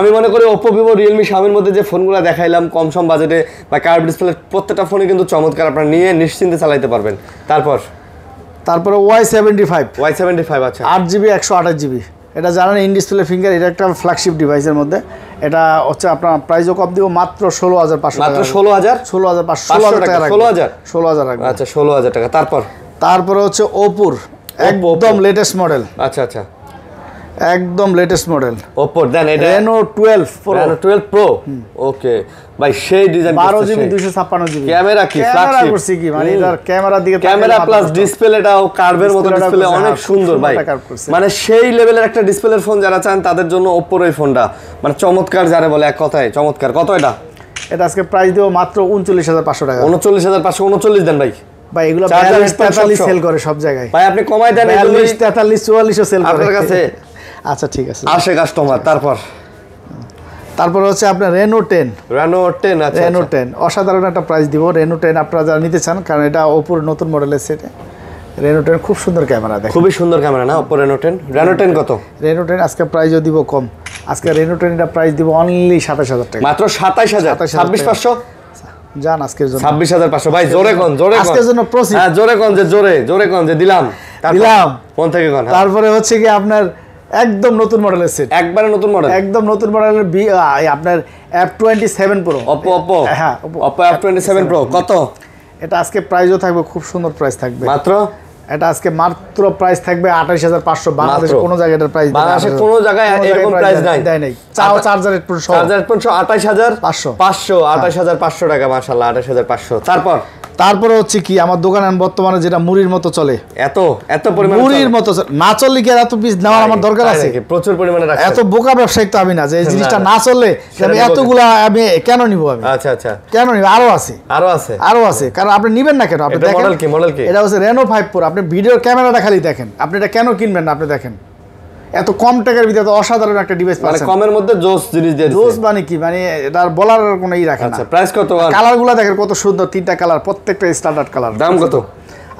আমি মনে করি ওপো ভিভো রিয়েলমি স্বামীর মধ্যে যে ফোনগুলো দেখাইলাম কম সম বাজেটে বা কার্ভ ডিসপ্লে প্রত্যেকটা ফোনই কিন্তু চমৎকার আপনারা নিয়ে নিশ্চিন্তে চালাইতে পারবেন তারপর তারপরে Y seventy five Y seventy five আচ্ছা আট জিবি একশো আঠাশ জিবি এটা জানেন ইনডিসপ্লে ফিঙ্গার এটা একটা ফ্ল্যাগশিপ ডিভাইসের মধ্যে এটা হচ্ছে আপনার ও কপ দিব মাত্র ষোলো হাজার পাঁচশো মাত্র ষোলো হাজার ষোলো হাজার পাঁচশো ষোলো হাজার টাকা ষোলো হাজার ষোলো হাজার টাকা আচ্ছা ষোলো হাজার টাকা তারপর তারপরে হচ্ছে ওপুর একদম লেটেস্ট মডেল আচ্ছা আচ্ছা একদম লেটেস্ট মডেল ওপো দেন এটা Reno 12 Pro Reno 12 Pro okay ভাই সেই ডিজাইন 12 জিবি 256 জিবি ক্যামেরা কি ফ্ল্যাগশিপ করছি কি মানে এর ক্যামেরা দিকে ক্যামেরা প্লাস ও কার্ভের মতো ডিসপ্লে অনেক হ্যাঁ, সুন্দর ভাই মানে সেই লেভেলের একটা ডিসপ্লের ফোন যারা চান তাদের জন্য ওপোর এর ফোনটা মানে চমৎকার যারা বলে এক কথায় চমৎকার কত এটা এটা আজকে প্রাইস দিও মাত্র 39500 টাকা উনচল্লিশ দেন ভাই ভাই এগুলো তেতাল্লিশ সেল করে সব জায়গায় ভাই আপনি কমাই দেন তেতাল্লিশ চুয়াল্লিশও সেল করে আপনার কাছে আচ্ছা ঠিক আছে আসে কাস্টমার তারপর তারপর হচ্ছে আপনার রেনো টেন রেনো টেন আচ্ছা রেনো টেন আচ্ছা। অসাধারণ একটা প্রাইস দিব রেনো টেন আপনারা যারা নিতে চান কারণ এটা ওপর নতুন মডেলের সেটে রেনো টেন খুব সুন্দর ক্যামেরা দেখেন খুবই সুন্দর ক্যামেরা না Oppo Reno ten Reno ten কত রেনো টেন আজকে প্রাইসও দিব কম আজকে রেনো টেনটা প্রাইস দিব অনলি সাতাশ হাজার টাকা মাত্র সাতাশ হাজার ছাব্বিশ পাঁচশো যান আজকের জন্য ছাব্বিশ হাজার পাঁচশো ভাই জোরে কন জোরে আজকের জন্য প্রসি হ্যাঁ জোরে কন যে জোরে জোরে কন যে দিলাম দিলাম কোন থেকে হ্যাঁ। কন তারপরে হচ্ছে কি আপনার একদম নতুন মডেলের সেট একবারে নতুন মডেল একদম নতুন মডেলের বি আপনার F27 twenty seven pro Oppo হ্যাঁ Oppo F27 twenty seven pro কত এটা আজকে প্রাইজও থাকবে খুব সুন্দর প্রাইস থাকবে মাত্র এটা আজকে মাত্র প্রাইস থাকবে আটাইশ হাজার পাঁচশো বাংলাদেশে কোনো জায়গায় প্রাইস বাংলাদেশে কোনো জায়গায় এরকম প্রাইস দেয় নাই চাও চার্জার চার্জার হাজার পাঁচশো পাঁচশো হাজার পাঁচশো টাকা মাশাল্লাহ হাজার পাঁচশো তারপর তারপরে হচ্ছে কি আমার দোকানে বর্তমানে যেটা মুড়ির মতো চলে এত এত পরিমাণ মুড়ির মতো না চললে কি এত পিস নেওয়ার আমার দরকার আছে প্রচুর পরিমাণে এত বোকা ব্যবসায়ী তো আমি না যে এই জিনিসটা না চললে আমি এতগুলা আমি কেন নিব আমি আচ্ছা আচ্ছা কেন নিব আরো আছে আরো আছে আরো আছে কারণ আপনি নিবেন না কেন আপনি দেখেন মডেল কি মডেল কি এটা হচ্ছে রেনো ফাইভ প্রো আপনি ভিডিও ক্যামেরাটা খালি দেখেন আপনি এটা কেন কিনবেন না আপনি দেখেন এত কম টাকার ভিতরে অসাধারণ একটা ডিভাইস মানে পাচ্ছেন কমের মধ্যে জোস জিনিস দিয়ে জোস মানে কি মানে এটা বলার কোনো ই রাখা আছে প্রাইস কত কালারগুলো দেখেন কত সুন্দর তিনটা কালার প্রত্যেকটা স্ট্যান্ডার্ড কালার দাম কত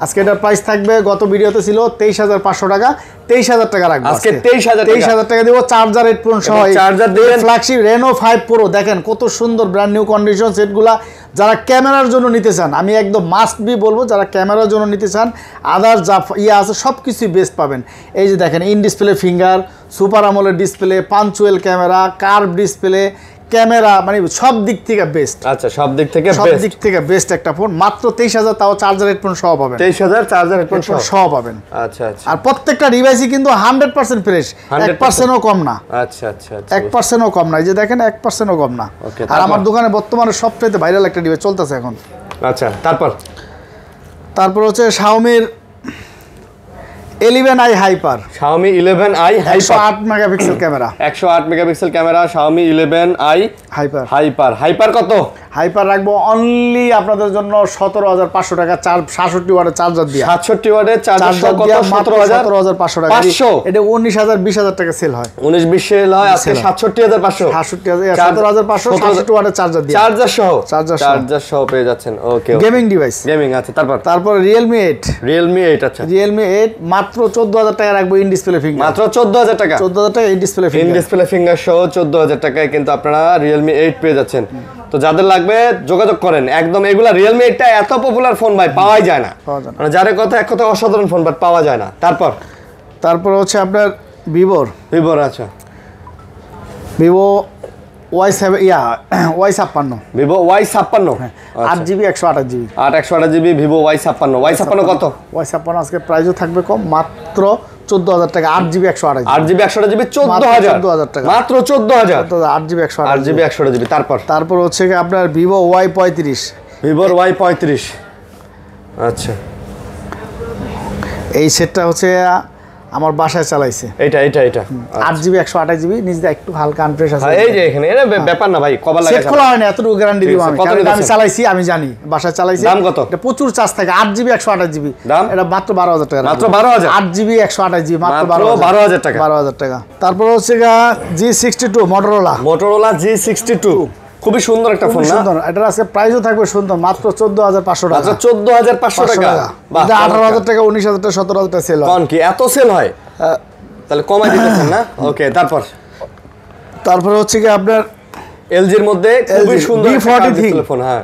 আজকে এটার প্রাইস থাকবে গত ভিডিওতে ছিল তেইশ হাজার পাঁচশো টাকা তেইশ হাজার টাকা রাখবো আজকে তেইশ হাজার তেইশ হাজার টাকা দিব চার্জার হেডফোন সহ চার্জার দেবেন ফ্ল্যাগশিপ রেনো ফাইভ প্রো দেখেন কত সুন্দর ব্র্যান্ড নিউ কন্ডিশন সেটগুলা যারা ক্যামেরার জন্য নিতে চান আমি একদম মাস্ট বি বলবো যারা ক্যামেরার জন্য নিতে চান আদার যা ইয়ে আছে সব কিছুই বেস্ট পাবেন এই যে দেখেন ইন ডিসপ্লে ফিঙ্গার সুপার আমলের ডিসপ্লে পাঞ্চুয়েল ক্যামেরা কার্ভ ডিসপ্লে ক্যামেরা মানে সব দিক থেকে বেস্ট আচ্ছা সব দিক থেকে সব দিক থেকে বেস্ট একটা ফোন মাত্র তেইশ হাজার তাও চার্জার হেডফোন সহ পাবেন তেইশ হাজার চার্জার হেডফোন সহ পাবেন আচ্ছা আচ্ছা আর প্রত্যেকটা ডিভাইসই কিন্তু হান্ড্রেড পার্সেন্ট ফ্রেশ এক পার্সেন্টও কম না আচ্ছা আচ্ছা, আচ্ছা। এক পার্সেন্টও কম না এই যে দেখেন এক পার্সেন্টও কম না আর আমার দোকানে বর্তমানে সবচেয়ে ভাইরাল একটা ডিভাইস চলতেছে এখন আচ্ছা তারপর তারপর হচ্ছে শাওমির 11 i hyper Xiaomi 11 i hyper charger সহ চার্জার পেয়ে যাচ্ছেন ওকে গেমিং ডিভাইস গেমিং আচ্ছা তারপর তারপর Realme 8 Realme 8 আচ্ছা রিয়েলমি এইট মাত্র 14000 টাকা রাখবো ইন ডিসপ্লে ফিঙ্গার মাত্র 14000 টাকা 14000 টাকা in display finger in display finger সহ 14000 টাকায় কিন্তু আপনারা Realme 8 পেয়ে যাচ্ছেন তো যাদের লাগবে যোগাযোগ করেন একদম এগুলা Realme 8টা এত পপুলার ফোন ভাই পাওয়াই যায় না মানে যার কথা এক কথা অসাধারণ ফোন বাট পাওয়া যায় না তারপর তারপর হচ্ছে আপনার ভিভোর ভিভোর আচ্ছা ভিভো ওয়াই ইয়া ওয়াই ছাপ্পান্ন ভিভো ওয়াই ছাপ্পান্ন আট জিবি আচ্ছা। একশো একশো ভিভো ওয়াই ছাপ্পান্ন ওয়াই কত ওয়াই ছাপ্পান্ন আজকে থাকবে কম মাত্র হাজার টাকা আট জিবি একশো জিবি চোদ্দ হাজার হাজার টাকা মাত্র হাজার আট জিবি একশো আট জিবি জিবি তারপর তারপর হচ্ছে আপনার ভিভো ওয়াই পঁয়ত্রিশ ভিভোর ওয়াই পঁয়ত্রিশ আচ্ছা এই সেটটা হচ্ছে আমার বাসায় চালাইছে এটা এটা এটা আট জিবি একশো আঠাশ জিবি নিজে একটু হালকা আনফ্রেশ আছে হ্যাঁ, এই যে এখানে এটা ব্যাপার না ভাই কবার লাগে খোলা হয় না এত গ্যারান্টি দিব আমি আমি চালাইছি আমি জানি বাসায় চালাইছি দাম কত এটা প্রচুর চার্জ থাকে আট জিবি একশো আঠাশ জিবি দাম এটা মাত্র বারো হাজার টাকা মাত্র বারো হাজার আট জিবি একশো আঠাশ জিবি মাত্র বারো বারো হাজার টাকা বারো হাজার টাকা তারপর হচ্ছে G sixty two Motorola Motorola G sixty two খুবই সুন্দর একটা ফোন না সুন্দর এটার আজকে প্রাইসও থাকবে সুন্দর মাত্র 14500 টাকা আচ্ছা 14500 পাঁচশো টাকা আঠারো 18000 টাকা 19000 টাকা 17000 টাকা সেল হয় কোন কি এত সেল হয় তাহলে কমাই দিতে দিতেছেন না ওকে তারপর তারপর হচ্ছে কি আপনার এলজির মধ্যে খুবই সুন্দর 43 ফোন হ্যাঁ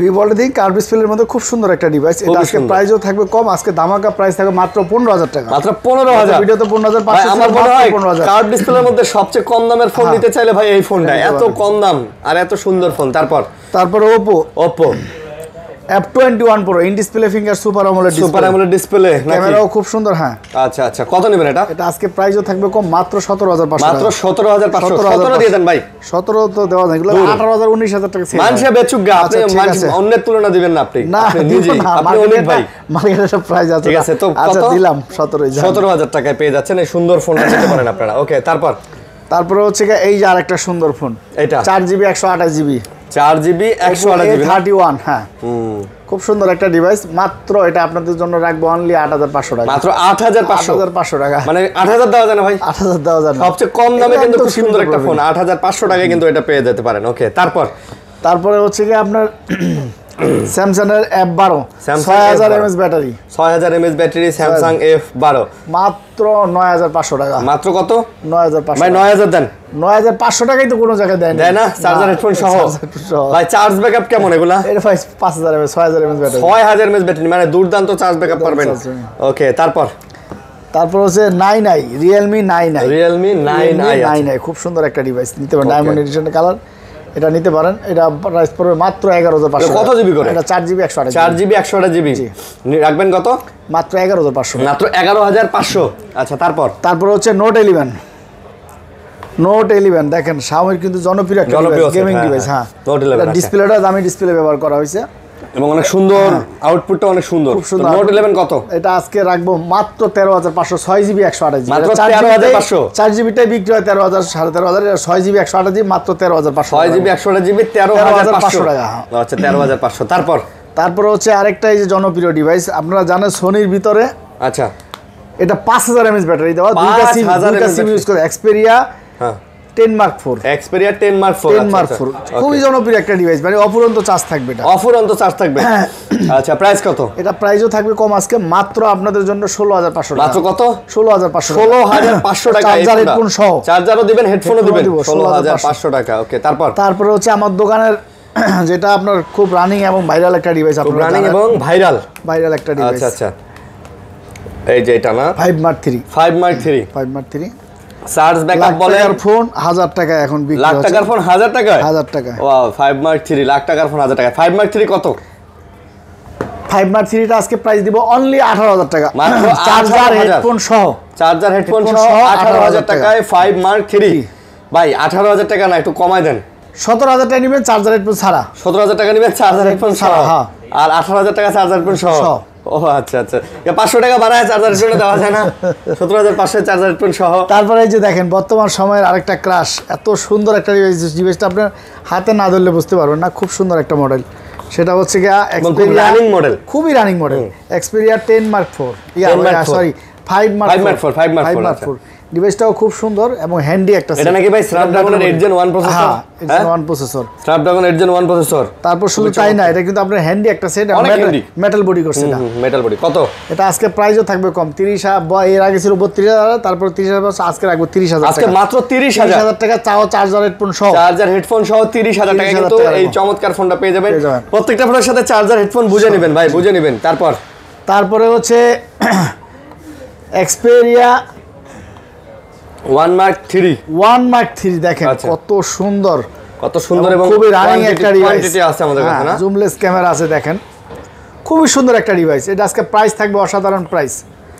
ভিভোলটি কার্ভ ডিসপ্লের মধ্যে খুব সুন্দর একটা ডিভাইস এটা আজকে প্রাইসও থাকবে কম আজকে দামাকা প্রাইস থাকবে মাত্র 15000 টাকা মাত্র 15000 ভিডিও আচ্ছা, তো 15500 আমার মনে হয় কার্ভ ডিসপ্লের মধ্যে সবচেয়ে কম দামের ফোন হ্যাঁ। নিতে চাইলে ভাই এই ফোনটা এত কম দাম আর এত সুন্দর ফোন তারপর তারপর Oppo Oppo F 21 pro in display finger super AMOLED super AMOLED display ক্যামেরাও খুব সুন্দর হ্যাঁ আচ্ছা আচ্ছা কত নেবেন এটা এটা আজকে প্রাইসও থাকবে কম মাত্র 17500 মাত্র 17500 17 দিয়ে দেন ভাই 17 তো দেওয়া যায় এগুলো 18000 19000 টাকা সেল মানুষে বেচুক গা আচ্ছা, আপনি মানুষ অন্যের তুলনা দিবেন না আপনি আপনি নিজে আপনি অনেক ভাই মার্কেটে সব প্রাইস আছে ঠিক আছে তো আচ্ছা, কত দিলাম 17000 17000 টাকায় পেয়ে যাচ্ছেন এই সুন্দর ফোনটা নিতে পারেন আপনারা ওকে তারপর তারপরে হচ্ছে এই যে আরেকটা সুন্দর ফোন এটা 4 জিবি 128 জিবি চার জিবি একশো থার্টি হ্যাঁ খুব সুন্দর একটা ডিভাইস মাত্র এটা আপনাদের জন্য রাখবো অনলি আট হাজার পাঁচশো টাকা মাত্র আট হাজার পাঁচশো হাজার পাঁচশো টাকা মানে আট হাজার দেওয়া যায় না ভাই আট হাজার দেওয়া যায় সবচেয়ে কম দামে কিন্তু খুব সুন্দর একটা ফোন আট হাজার পাঁচশো টাকায় কিন্তু এটা পেয়ে যেতে পারেন ওকে তারপর তারপরে হচ্ছে কি আপনার স্যামসাং এর এফ বারো ছয় হাজার এমএস ব্যাটারি ছয় হাজার এমএস ব্যাটারি স্যামসাং এফ বারো মাত্র নয় হাজার পাঁচশো টাকা মাত্র কত নয় হাজার নয় হাজার দেন নয় হাজার পাঁচশো টাকাই তো কোনো জায়গায় দেন না চার্জার হেডফোন সহ ভাই চার্জ ব্যাকআপ কেমন এগুলা ভাই পাঁচ হাজার ছয় হাজার এমএস ব্যাটারি হাজার এমএস ব্যাটারি মানে দুর্দান্ত চার্জ ব্যাকআপ পারবেন ওকে তারপর তারপর হচ্ছে nine Realme nine Realme nine I খুব সুন্দর একটা ডিভাইস নিতে পারেন ডায়মন্ড এডিশন কালার এটা নিতে পারেন এটা প্রাইস পড়বে মাত্র এগারো হাজার পাঁচশো কত জিবি করে এটা চার জিবি একশো আট চার জিবি একশো আট জিবি রাখবেন কত মাত্র এগারো হাজার পাঁচশো মাত্র এগারো হাজার পাঁচশো আচ্ছা তারপর তারপর হচ্ছে নোট ইলেভেন নোট ইলেভেন দেখেন শাওমির কিন্তু জনপ্রিয় একটা গেমিং ডিভাইস হ্যাঁ ডিসপ্লেটা হ্যাঁ। হ্যাঁ। দামি ডিসপ্লে ব্যবহার করা হয়েছে এবং অনেক সুন্দর আউটপুটটা হ্যাঁ। অনেক সুন্দর নোট কত এটা আজকে রাখবো মাত্র 13500 6 জিবি 128 জিবি মাত্র 13500 4 জিবিটাই বিক্রি হয় 13000 13500 6 জিবি জিবি মাত্র জিবি জিবি টাকা আচ্ছা তারপর তারপর হচ্ছে আরেকটা এই যে জনপ্রিয় ডিভাইস আপনারা জানেন সোনির ভিতরে আচ্ছা এটা পাঁচ এমএস ব্যাটারি দেওয়া দুইটা সিম সিম ইউজ করে এক্সপেরিয়া হ্যাঁ 10 মার্ক 4 এক্সপেরিয়া 10 মার্ক 4 10 মার্ক 4 খুবই জনপ্রিয় একটা ডিভাইস মানে অপুরন্ত চার্জ থাকবে এটা অফুরন্ত চার্জ থাকবে আচ্ছা প্রাইস কত এটা প্রাইসও থাকবে কম আজকে মাত্র আপনাদের জন্য 16500 টাকা মাত্র কত 16500 16500 টাকা চার্জার হেডফোন সহ চার্জারও দিবেন হেডফোনও দিবেন 16500 টাকা ওকে তারপর তারপর হচ্ছে আমার দোকানের যেটা আপনার খুব রানিং এবং ভাইরাল একটা ডিভাইস আপনার রানিং এবং ভাইরাল ভাইরাল একটা ডিভাইস আচ্ছা আচ্ছা এই যে এটা না 5 mark 3 5 mark 3 5 mark 3 charge backup বলে আর ফোন 1000 টাকা এখন বিক্রি লাখ টাকার ফোন 1000 টাকা 1000 টাকা ওয়াও 5 মার্ক 3 লাখ টাকার ফোন 1000 টাকা 5 মার্ক 3 কত 5 মার্ক 3 টা আজকে প্রাইস দিব অনলি 18000 টাকা মাত্র চার্জার হেডফোন সহ চার্জার হেডফোন সহ 18000 টাকায় 5 মার্ক 3 ভাই 18000 টাকা না একটু কমায় দেন সতেরো হাজার টাকা নেবেন চার্জার হেডফোন ছাড়া সতেরো হাজার টাকা নেবেন চার্জার হেডফোন ছাড়া হ্যাঁ। আর আঠারো হাজার টাকা চার্জার হেডফোন সহ ও আচ্ছা, আচ্ছা। পাঁচশো টাকা চার্জার টোনে দেওয়া চার্জার তারপরে যে দেখেন বর্তমান সময়ের আরেকটা ক্রাশ এত সুন্দর একটা ডিভাইসটা আপনার হাতে না ধরলে বুঝতে পারবেন না খুব সুন্দর একটা মডেল সেটা হচ্ছে কি রানিং মডেল খুবই running model Xperia ten mark four sorry ডিভাইসটাও আচ্ছা। খুব সুন্দর এবং হ্যান্ডি একটা এটা নাকি ভাই স্ন্যাপড্রাগনের 8 জেন 1 প্রসেসর হ্যাঁ 1 প্রসেসর স্ন্যাপড্রাগন 8 জেন 1 প্রসেসর তারপর শুধু তাই না এটা কিন্তু আপনার হ্যান্ডি একটা সেট মেটাল বডি করছে মেটাল বডি কত এটা আজকে প্রাইসও থাকবে কম 30 এর আগে ছিল 32000 তারপর 30000 আজকে রাখবো 30000 আজকে মাত্র 30000 টাকা চাও চার্জার হেডফোন সহ চার্জার হেডফোন সহ 30000 টাকা কিন্তু এই চমৎকার ফোনটা পেয়ে যাবেন প্রত্যেকটা ফোনের সাথে চার্জার হেডফোন বুঝে নেবেন ভাই বুঝে নেবেন তারপর তারপরে হচ্ছে Xperia one mark three one mark three দেখেন আচ্ছা। কত সুন্দর কত সুন্দর এবং খুবই রানিং একটা ডিভাইস আছে আমাদের কাছে জুমলেস ক্যামেরা আছে দেখেন খুবই সুন্দর একটা ডিভাইস এটা আজকে প্রাইস থাকবে অসাধারণ প্রাইস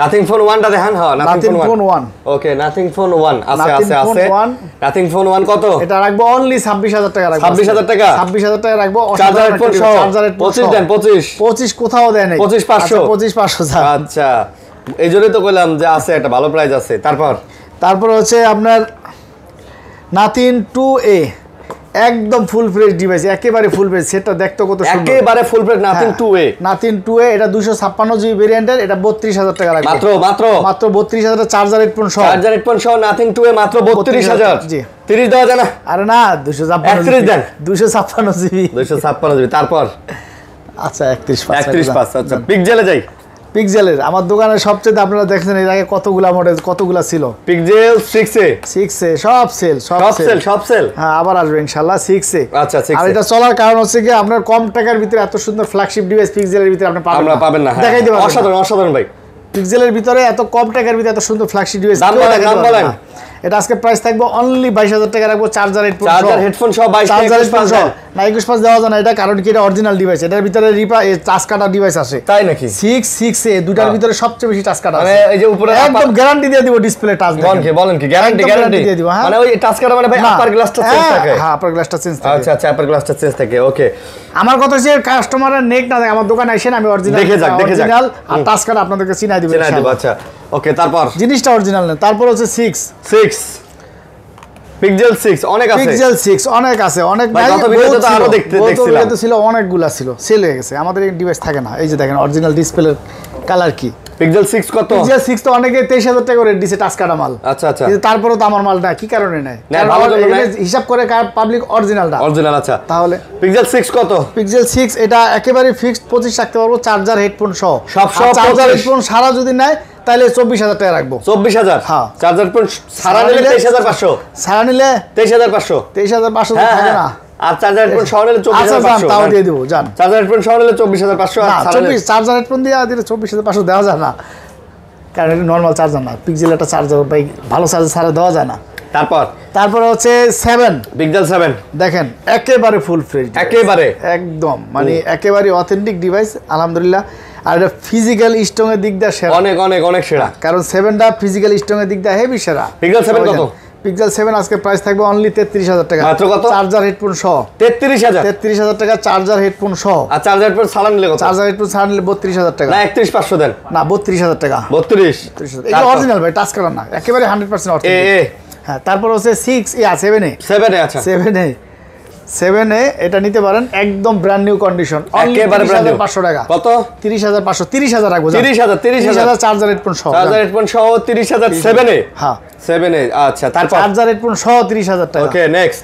নাথিং ফোন ওয়ানটা দেখান হ্যাঁ nothing phone one okay nothing phone one আছে আছে আছে নাথিং ফোন ওয়ান কত এটা রাখবো অনলি 26000 টাকা রাখবো 26000 টাকা 26000 টাকা রাখবো চার্জার ফোন সহ চার্জার হেডফোন 25 দেন 25 25 কোথাও দেন 25 500 25 500 আচ্ছা এই জন্যই তো কইলাম যে আছে একটা ভালো প্রাইস আছে তারপর তারপর হচ্ছে আপনার নাথিন 2A একদম ফুল ফ্রেশ ডিভাইস একেবারে ফুল ফ্রেশ সেটা দেখতে কত সুন্দর একেবারে full fresh nothing 2 A nothing 2 A এটা 256 জিবি ভেরিয়েন্টের এটা 32000 টাকা লাগবে মাত্র মাত্র মাত্র 32000 টাকা চার্জার হেডফোন সহ চার্জার হেডফোন সহ নাথিং 2 এ মাত্র 32000 জি 30 দেওয়া যায় না আরে না 256 জিবি 256 জিবি 256 জিবি তারপর আচ্ছা 31 পাস 31 পাস আচ্ছা জেলে আচ্ছা। যাই পিকজেলের আমার দোকানে সবচেয়ে আপনারা দেখছেন এর আগে কতগুলা মডেল কতগুলা ছিল পিকজেল 6 এ সব সেল সব সেল সব সেল হ্যাঁ আবার আসবে ইনশাআল্লাহ 6 এ আচ্ছা 6 আর এটা চলার কারণ হচ্ছে কি আপনার কম টাকার ভিতরে এত সুন্দর ফ্ল্যাগশিপ ডিভাইস পিকজেলের ভিতরে আপনি পাবেন আমরা পাবেন না হ্যাঁ, দেখাই দেব হ্যাঁ। অসাধারণ অসাধারণ ভাই পিকজেলের ভিতরে এত কম টাকার ভিতরে এত সুন্দর ফ্ল্যাগশিপ ডিভাইস দাম বলেন দাম বলেন এটা আজকে প্রাইস থাকবে অনলি বাইশ হাজার টাকা রাখবো চার্জার চার্জার হেডফোন সহ চার্জার হেডফোন সহ না একুশ পাঁচ দেওয়া যায় না এটা কারণ কি এটা অরিজিনাল ডিভাইস এটার ভিতরে রিপা টাচ কাটা ডিভাইস আছে তাই নাকি সিক্স সিক্স এ দুটার ভিতরে সবচেয়ে বেশি টাচ মানে কাটা আছে এই যে উপরে একদম গ্যারান্টি দিয়ে দিব ডিসপ্লে টাচ বলেন কি বলেন কি গ্যারান্টি গ্যারান্টি দিয়ে দিব হ্যাঁ। মানে ওই টাচ কাটা মানে ভাই আপার গ্লাসটা চেঞ্জ থাকে হ্যাঁ আপার গ্লাসটা চেঞ্জ থাকে আচ্ছা আচ্ছা আপার গ্লাসটা চেঞ্জ থাকে ওকে আমার কথা হচ্ছে কাস্টমারের নেক না থাকে আমার দোকানে আসেন আমি অরিজিনাল দেখে যাক দেখে যাক আর টাচ কাটা আপনাদেরকে চিনাই দিব চিনাই দিব আচ্ছা ওকে তারপর জিনিসটা অরিজিনাল না তারপর হচ্ছে 6 6 পিক্সেল 6 অনেক আছে পিক্সেল 6 অনেক আছে অনেক ভাই গত ভিডিওতে আরো দেখতে দেখছিলাম ছিল ছিল সেল হয়ে গেছে আমাদের এই ডিভাইস থাকে না এই যে দেখেন অরিজিনাল ডিসপ্লের কালার কি পিক্সেল 6 কত পিক্সেল 6 তো অনেকে 23000 টাকা করে টাচ কাটা মাল আচ্ছা আচ্ছা কিন্তু তো আমার মাল না কি কারণে নাই হিসাব করে কার পাবলিক অরিজিনালটা অরিজিনাল আচ্ছা তাহলে পিক্সেল 6 কত পিক্সেল 6 এটা একেবারে ফিক্সড 25 রাখতে পারবো চার্জার হেডফোন সহ সব সব চার্জার হেডফোন সারা যদি নাই তাহলে চব্বিশ হাজার টাকা রাখবো চব্বিশ হাজার হ্যাঁ চার্জার পয়েন্ট সারা নিলে তেইশ হাজার পাঁচশো সারা নিলে তেইশ হাজার পাঁচশো তেইশ হাজার পাঁচশো হ্যাঁ, থাকে না তারপর তারপর হচ্ছে সেভেন সেভেন দেখেন একেবারে ফুল ফ্রিজ একেবারে একদম মানে একেবারে অথেন্টিক ডিভাইস আলহামদুলিল্লাহ আর এটা ফিজিক্যাল স্ট্রং এর দিক দিয়ে সেরা অনেক অনেক অনেক সেরা কারণ সেভেনটা ফিজিক্যাল স্ট্রং এর দিক দিয়ে হেভি সেরা পিক্সেল সেভেন কত পিক্সেল সেভেন আজকে প্রাইস থাকবে অনলি তেত্রিশ হাজার টাকা মাত্র কত চার্জার হেডফোন সহ তেত্রিশ হাজার তেত্রিশ হাজার টাকা চার্জার হেডফোন সহ আর চার্জার হেডফোন ছাড়া নিলে চার্জার হেডফোন ছাড়া নিলে বত্রিশ হাজার টাকা না একত্রিশ পাঁচশো দেন না বত্রিশ হাজার টাকা বত্রিশ এটা অরিজিনাল ভাই টাচ করার না একেবারে হান্ড্রেড পার্সেন্ট হ্যাঁ তারপর হচ্ছে সিক্স ইয়া সেভেন এ আচ্ছা এ সেভেনে এটা নিতে পারেন একদম ব্র্যান্ড নিউ কন্ডিশন একেবারে ব্র্যান্ড নিউ 500 টাকা কত 30500 30000 রাখবো 30000 30000 চার্জার হেডফোন সহ চার্জার হেডফোন সহ 30000 সেভেনে হ্যাঁ সেভেনে আচ্ছা তারপর চার্জার হেডফোন সহ 30000 টাকা ওকে নেক্সট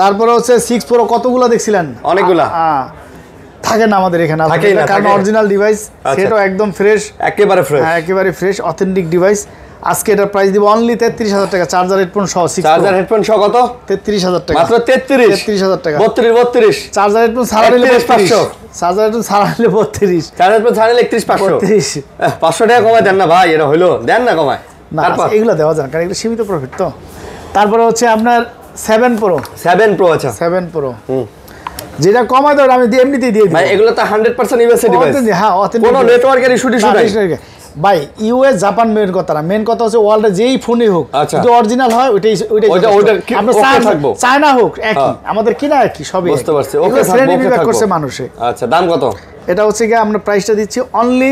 তারপরে হচ্ছে সিক্স প্রো কতগুলো দেখছিলেন অনেকগুলা হ্যাঁ থাকে না আমাদের এখানে থাকে কারণ অরিজিনাল ডিভাইস সেটাও একদম ফ্রেশ একেবারে ফ্রেশ হ্যাঁ একেবারে ফ্রেশ অথেন্টিক ডিভাইস আজকে এটার প্রাইস দিব অনলি 33000 টাকা চার্জার হেডফোন সহ 6 চার্জার হেডফোন সহ কত 33000 টাকা মাত্র 33 33000 টাকা 32 32 চার্জার হেডফোন সারা নিলে 3500 চার্জার হেডফোন সারা নিলে 32 চার্জার হেডফোন নিলে 500 টাকা কমায় দেন না ভাই এটা হলো দেন না কমায় না আচ্ছা, এগুলো দেওয়া যান কারণ এগুলো সীমিত প্রফিট তো তারপরে হচ্ছে আপনার 7 প্রো 7 প্রো আচ্ছা 7 প্রো যেটা কমায় দাও আমি এমনিতেই দিয়ে দিই ভাই এগুলো তো 100% ইউএসএ ডিভাইস হ্যাঁ কোনো নেটওয়ার্কের ইস্যু ইস্যু নাই ভাই ইউএস জাপান মেন কথা না মেন কথা হচ্ছে ওয়ার্ল্ডে যেই ফোনই হোক আচ্ছা। যদি অরিজিনাল হয় ওইটাই ওইটাই আমরা থাকবো চায়না হোক একই হ্যাঁ। আমাদের কিনা একই সবই বুঝতে পারছি ওকে শ্রেণী বিভাগ করছে মানুষে আচ্ছা দাম কত এটা হচ্ছে গিয়ে আমরা প্রাইসটা দিচ্ছি অনলি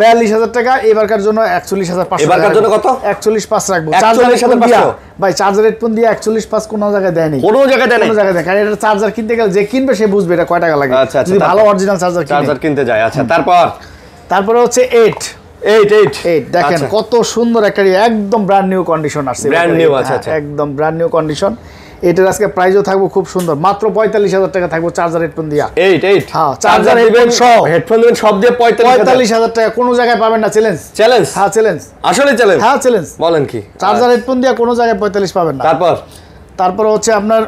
বিয়াল্লিশ হাজার টাকা এবারকার জন্য একচল্লিশ হাজার পাঁচশো এবারকার জন্য কত একচল্লিশ পাঁচ রাখবো চার্জারের সাথে ভাই চার্জার হেডফোন দিয়ে একচল্লিশ পাঁচ কোনো জায়গায় দেয়নি কোনো জায়গায় দেয়নি কোনো জায়গায় দেয় কারণ এটা চার্জার কিনতে গেলে যে কিনবে সে বুঝবে এটা কয় টাকা লাগে আচ্ছা, আচ্ছা, যদি ভালো অরিজিনাল চার্জার চার্জার কিনতে যায় আচ্ছা তারপর তারপরে হচ্ছে এইট দেখেন আচ্ছা। কত সুন্দর একটা একদম ব্র্যান্ড নিউ কন্ডিশন আসছে হ্যাঁ, আচ্ছা, আচ্ছা। একদম ব্র্যান্ড নিউ কন্ডিশন এটার আজকে প্রাইসও থাকবো খুব সুন্দর মাত্র পঁয়তাল্লিশ হাজার টাকা থাকবো চার্জার হেডফোন দিয়া এইট এইট হ্যাঁ চার্জার হেডফোন সব হেডফোন দেবেন সব দিয়ে পঁয়তাল্লিশ হাজার টাকা কোনো জায়গায় পাবেন না চ্যালেঞ্জ চ্যালেঞ্জ হ্যাঁ চ্যালেঞ্জ আসলে চ্যালেঞ্জ হ্যাঁ চ্যালেঞ্জ বলেন কি চার্জার হেডফোন দিয়া কোনো জায়গায় পঁয়তাল্লিশ পাবেন না তারপর তারপরে হচ্ছে আপনার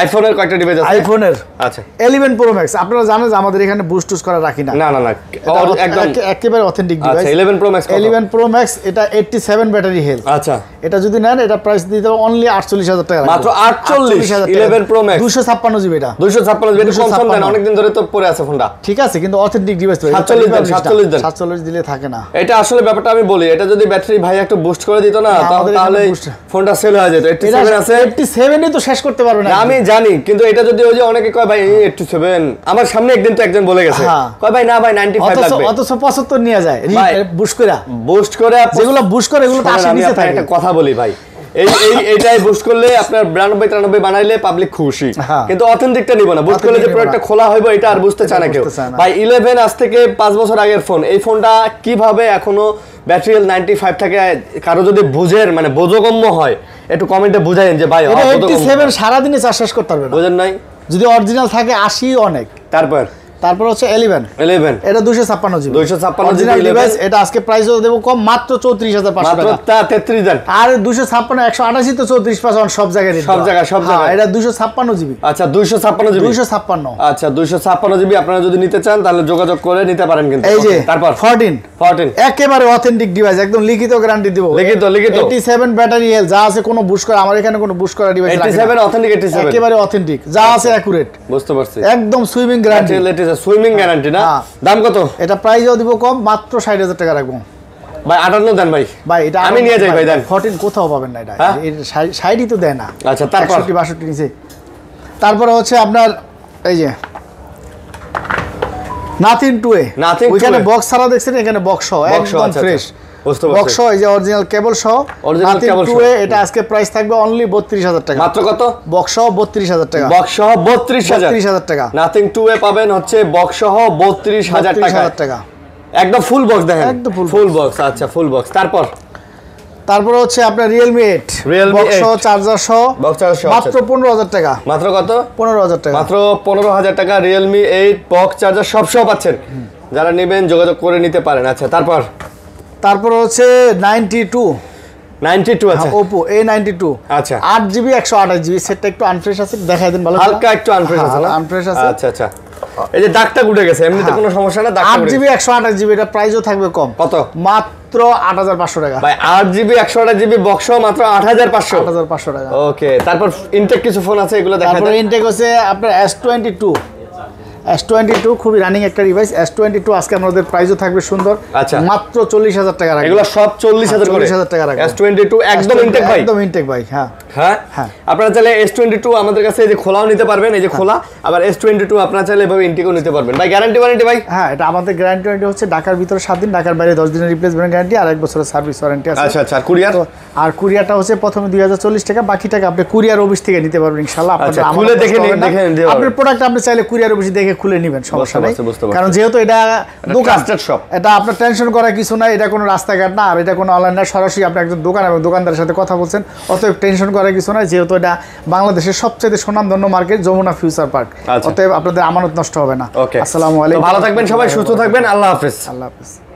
আইফোনের কয়টা ডিভাইস আছে আইফোনের আচ্ছা 11 প্রো ম্যাক্স আপনারা জানেন যে আমাদের এখানে বুস্ট টুস করা রাখি না না না না একদম একেবারে অথেন্টিক ডিভাইস আচ্ছা 11 প্রো ম্যাক্স 11 প্রো ম্যাক্স এটা 87 ব্যাটারি হেলথ আচ্ছা এটা যদি নেন এটা প্রাইস দিতে হবে অনলি 48000 টাকা মাত্র 48 11 প্রো ম্যাক্স 256 জিবি এটা 256 জিবি কম কম দেন অনেক দিন ধরে তো পড়ে আছে ফোনটা ঠিক আছে কিন্তু অথেন্টিক ডিভাইস তো 47 দেন 47 দেন 47 দিলে থাকে না এটা আসলে ব্যাপারটা আমি বলি এটা যদি ব্যাটারি ভাই একটু বুস্ট করে দিত না তাহলে ফোনটা সেল হয়ে যেত 87 আছে 87 তো শেষ করতে পারবে না আমি জানি কিন্তু এটা যদি ওই যে অনেকে কয় ভাই একটু সেভেন আমার সামনে একদিন তো একজন বলে গেছে হ্যাঁ। কয় ভাই না ভাই লাগবে নিয়ে যায় করে বুস্ট করে যেগুলো করে এগুলো আসে নিচে থাকে একটা কথা বলি ভাই এই এই বুস্ট করলে আপনার বানাইলে পাবলিক খুশি হ্যাঁ। কিন্তু অথেন্টিকটা নিব না বুস্ট করলে যে প্রোডাক্টটা খোলা হইব এটা আর বুঝতে চায় না কেউ ভাই ইলেভেন আজ থেকে পাঁচ বছর আগের ফোন এই ফোনটা কিভাবে এখনো ব্যাটারিয়াল ফাইভ থাকে কারো যদি বুঝের মানে বোধগম্য হয় একটু কমেন্টে বুঝাইন যে ভাই এটা 87 সারা দিনে চাষ করতে পারবে না বুঝেন নাই যদি অরিজিনাল থাকে 80 অনেক তারপর তারপর হচ্ছে এলিভেন এলিভেন এটা ছাপ্পান্ন জিবি ছাপ্পান্ন জিবি এটা আজকে প্রাইস দেব কম মাত্র 34500 টাকা মাত্র 33000 আর একশো আঠাশি তো 34500 সব জায়গায় সব জায়গায় হ্যাঁ, সব জায়গায় এটা ছাপ্পান্ন জিবি আচ্ছা ছাপ্পান্ন জিবি ছাপ্পান্ন আচ্ছা ছাপ্পান্ন জিবি আপনারা যদি নিতে চান তাহলে যোগাযোগ করে নিতে পারেন কিন্তু এই যে তারপর 14 14 একেবারে অথেন্টিক ডিভাইস একদম লিখিত গ্যারান্টি দিব লিখিত লিখিত সেভেন ব্যাটারি হেল যা আছে কোনো বুশ করা আমার এখানে কোনো বুশ করা device eighty seven authentic seven একেবারে অথেন্টিক যা আছে অ্যাকুরেট বুঝতে পারছি একদম সুইমিং গ্যারান্টি আচ্ছা সুইমিং গ্যারান্টি না হ্যাঁ। দাম কত এটা প্রাইসও দিব কম মাত্র ষাট টাকা রাখবো ভাই আটান্ন দেন ভাই ভাই এটা আমি নিয়ে যাই ভাই দেন ফোরটিন কোথাও পাবেন না এটা হ্যাঁ? ষাটই তো দেয় না আচ্ছা তারপর বাষট্টি নিচে তারপর হচ্ছে আপনার এই যে নাথিন টু এ নাথিন ওইখানে বক্স ছাড়া দেখছেন এখানে বক্স একদম ফ্রেশ আচ্ছা, বক্স সহ এই যে অরিজিনাল কেবল সহ অরিজিনাল এটা আজকে প্রাইস থাকবে অনলি 32000 টাকা মাত্র কত বক্স সহ 32000 টাকা বক্স সহ 32000 32000 টাকা নাথিং এ পাবেন হচ্ছে বক্স সহ 32000 টাকা টাকা একদম ফুল বক্স দেখেন একদম ফুল বক্স আচ্ছা ফুল বক্স তারপর তারপর হচ্ছে আপনার রিয়েলমি এইট রিয়েলমি সহ চার্জার সহ মাত্র আচ্ছা। পনেরো হাজার টাকা মাত্র কত পনেরো হাজার টাকা মাত্র পনেরো হাজার টাকা রিয়েলমি এইট বক্স চার্জার সব সহ পাচ্ছেন যারা নেবেন যোগাযোগ করে নিতে পারেন আচ্ছা তারপর তারপর হচ্ছে নাইনটি টু এমনিতে হ্যাঁ। কোনো সমস্যা আট জিবি একশো জিবি থাকবে কম কত মাত্র আট হাজার পাঁচশো টাকা আট জিবি একশো জিবি বক্স মাত্র আট হাজার পাঁচশো আট হাজার পাঁচশো টাকা ওকে তারপর ইনটেক কিছু ফোন আছে হচ্ছে আপনার S twenty two S twenty two খুবই রানিং একটা ডিভাইস এস টোয়েন্টি টু আজকে আমাদের প্রাইসও থাকবে সুন্দর আচ্ছা মাত্র চল্লিশ হাজার টাকা রাখবে এগুলো সব চল্লিশ হাজার হ্যাঁ, চল্লিশ হাজার টাকা রাখবে এস টোয়েন্টি টু একদম ইনটেক ভাই একদম ইনটেক ভাই হ্যাঁ হ্যাঁ হ্যাঁ আপনারা চাইলে এস টোয়েন্টি টু আমাদের কাছে এই যে খোলাও নিতে পারবেন এই যে হ্যাঁ। খোলা আবার এস টোয়েন্টি টু আপনারা চাইলে এভাবে ইনটেকও নিতে পারবেন ভাই গ্যারান্টি ওয়ারেন্টি ভাই হ্যাঁ এটা আমাদের গ্যারান্টি ওয়ারেন্টি হচ্ছে ঢাকার ভিতরে সাত দিন ঢাকার বাইরে দশ দিনের রিপ্লেসমেন্ট গ্যারান্টি আর এক বছরের সার্ভিস ওয়ারেন্টি আছে আচ্ছা আচ্ছা কুরিয়ার আর কুরিয়ারটা হচ্ছে প্রথমে দুই হাজার চল্লিশ টাকা বাকি টাকা আপনি কুরিয়ার অফিস থেকে নিতে পারবেন ইনশাল্লাহ আচ্ছা, আপনার দেখে আপনার প্রোডাক্ট আপনি চাইলে কুরিয়ার অফিসে দেখে থেকে খুলে নেবেন সমস্যা নেই কারণ যেহেতু এটা দোকান এটা আপনার টেনশন করার কিছু না এটা কোনো রাস্তাঘাট না আর এটা কোনো অনলাইন না সরাসরি আপনি একজন দোকান এবং দোকানদারের সাথে কথা বলছেন অতএব টেনশন করার কিছু না যেহেতু এটা বাংলাদেশের সবচেয়ে সুনামধন্য মার্কেট যমুনা ফিউচার আচ্ছা। পার্ক অতএব আপনাদের আমানত নষ্ট হবে না আসসালামু আলাইকুম ভালো থাকবেন সবাই সুস্থ থাকবেন আল্লাহ হাফেজ আল্লাহ হাফেজ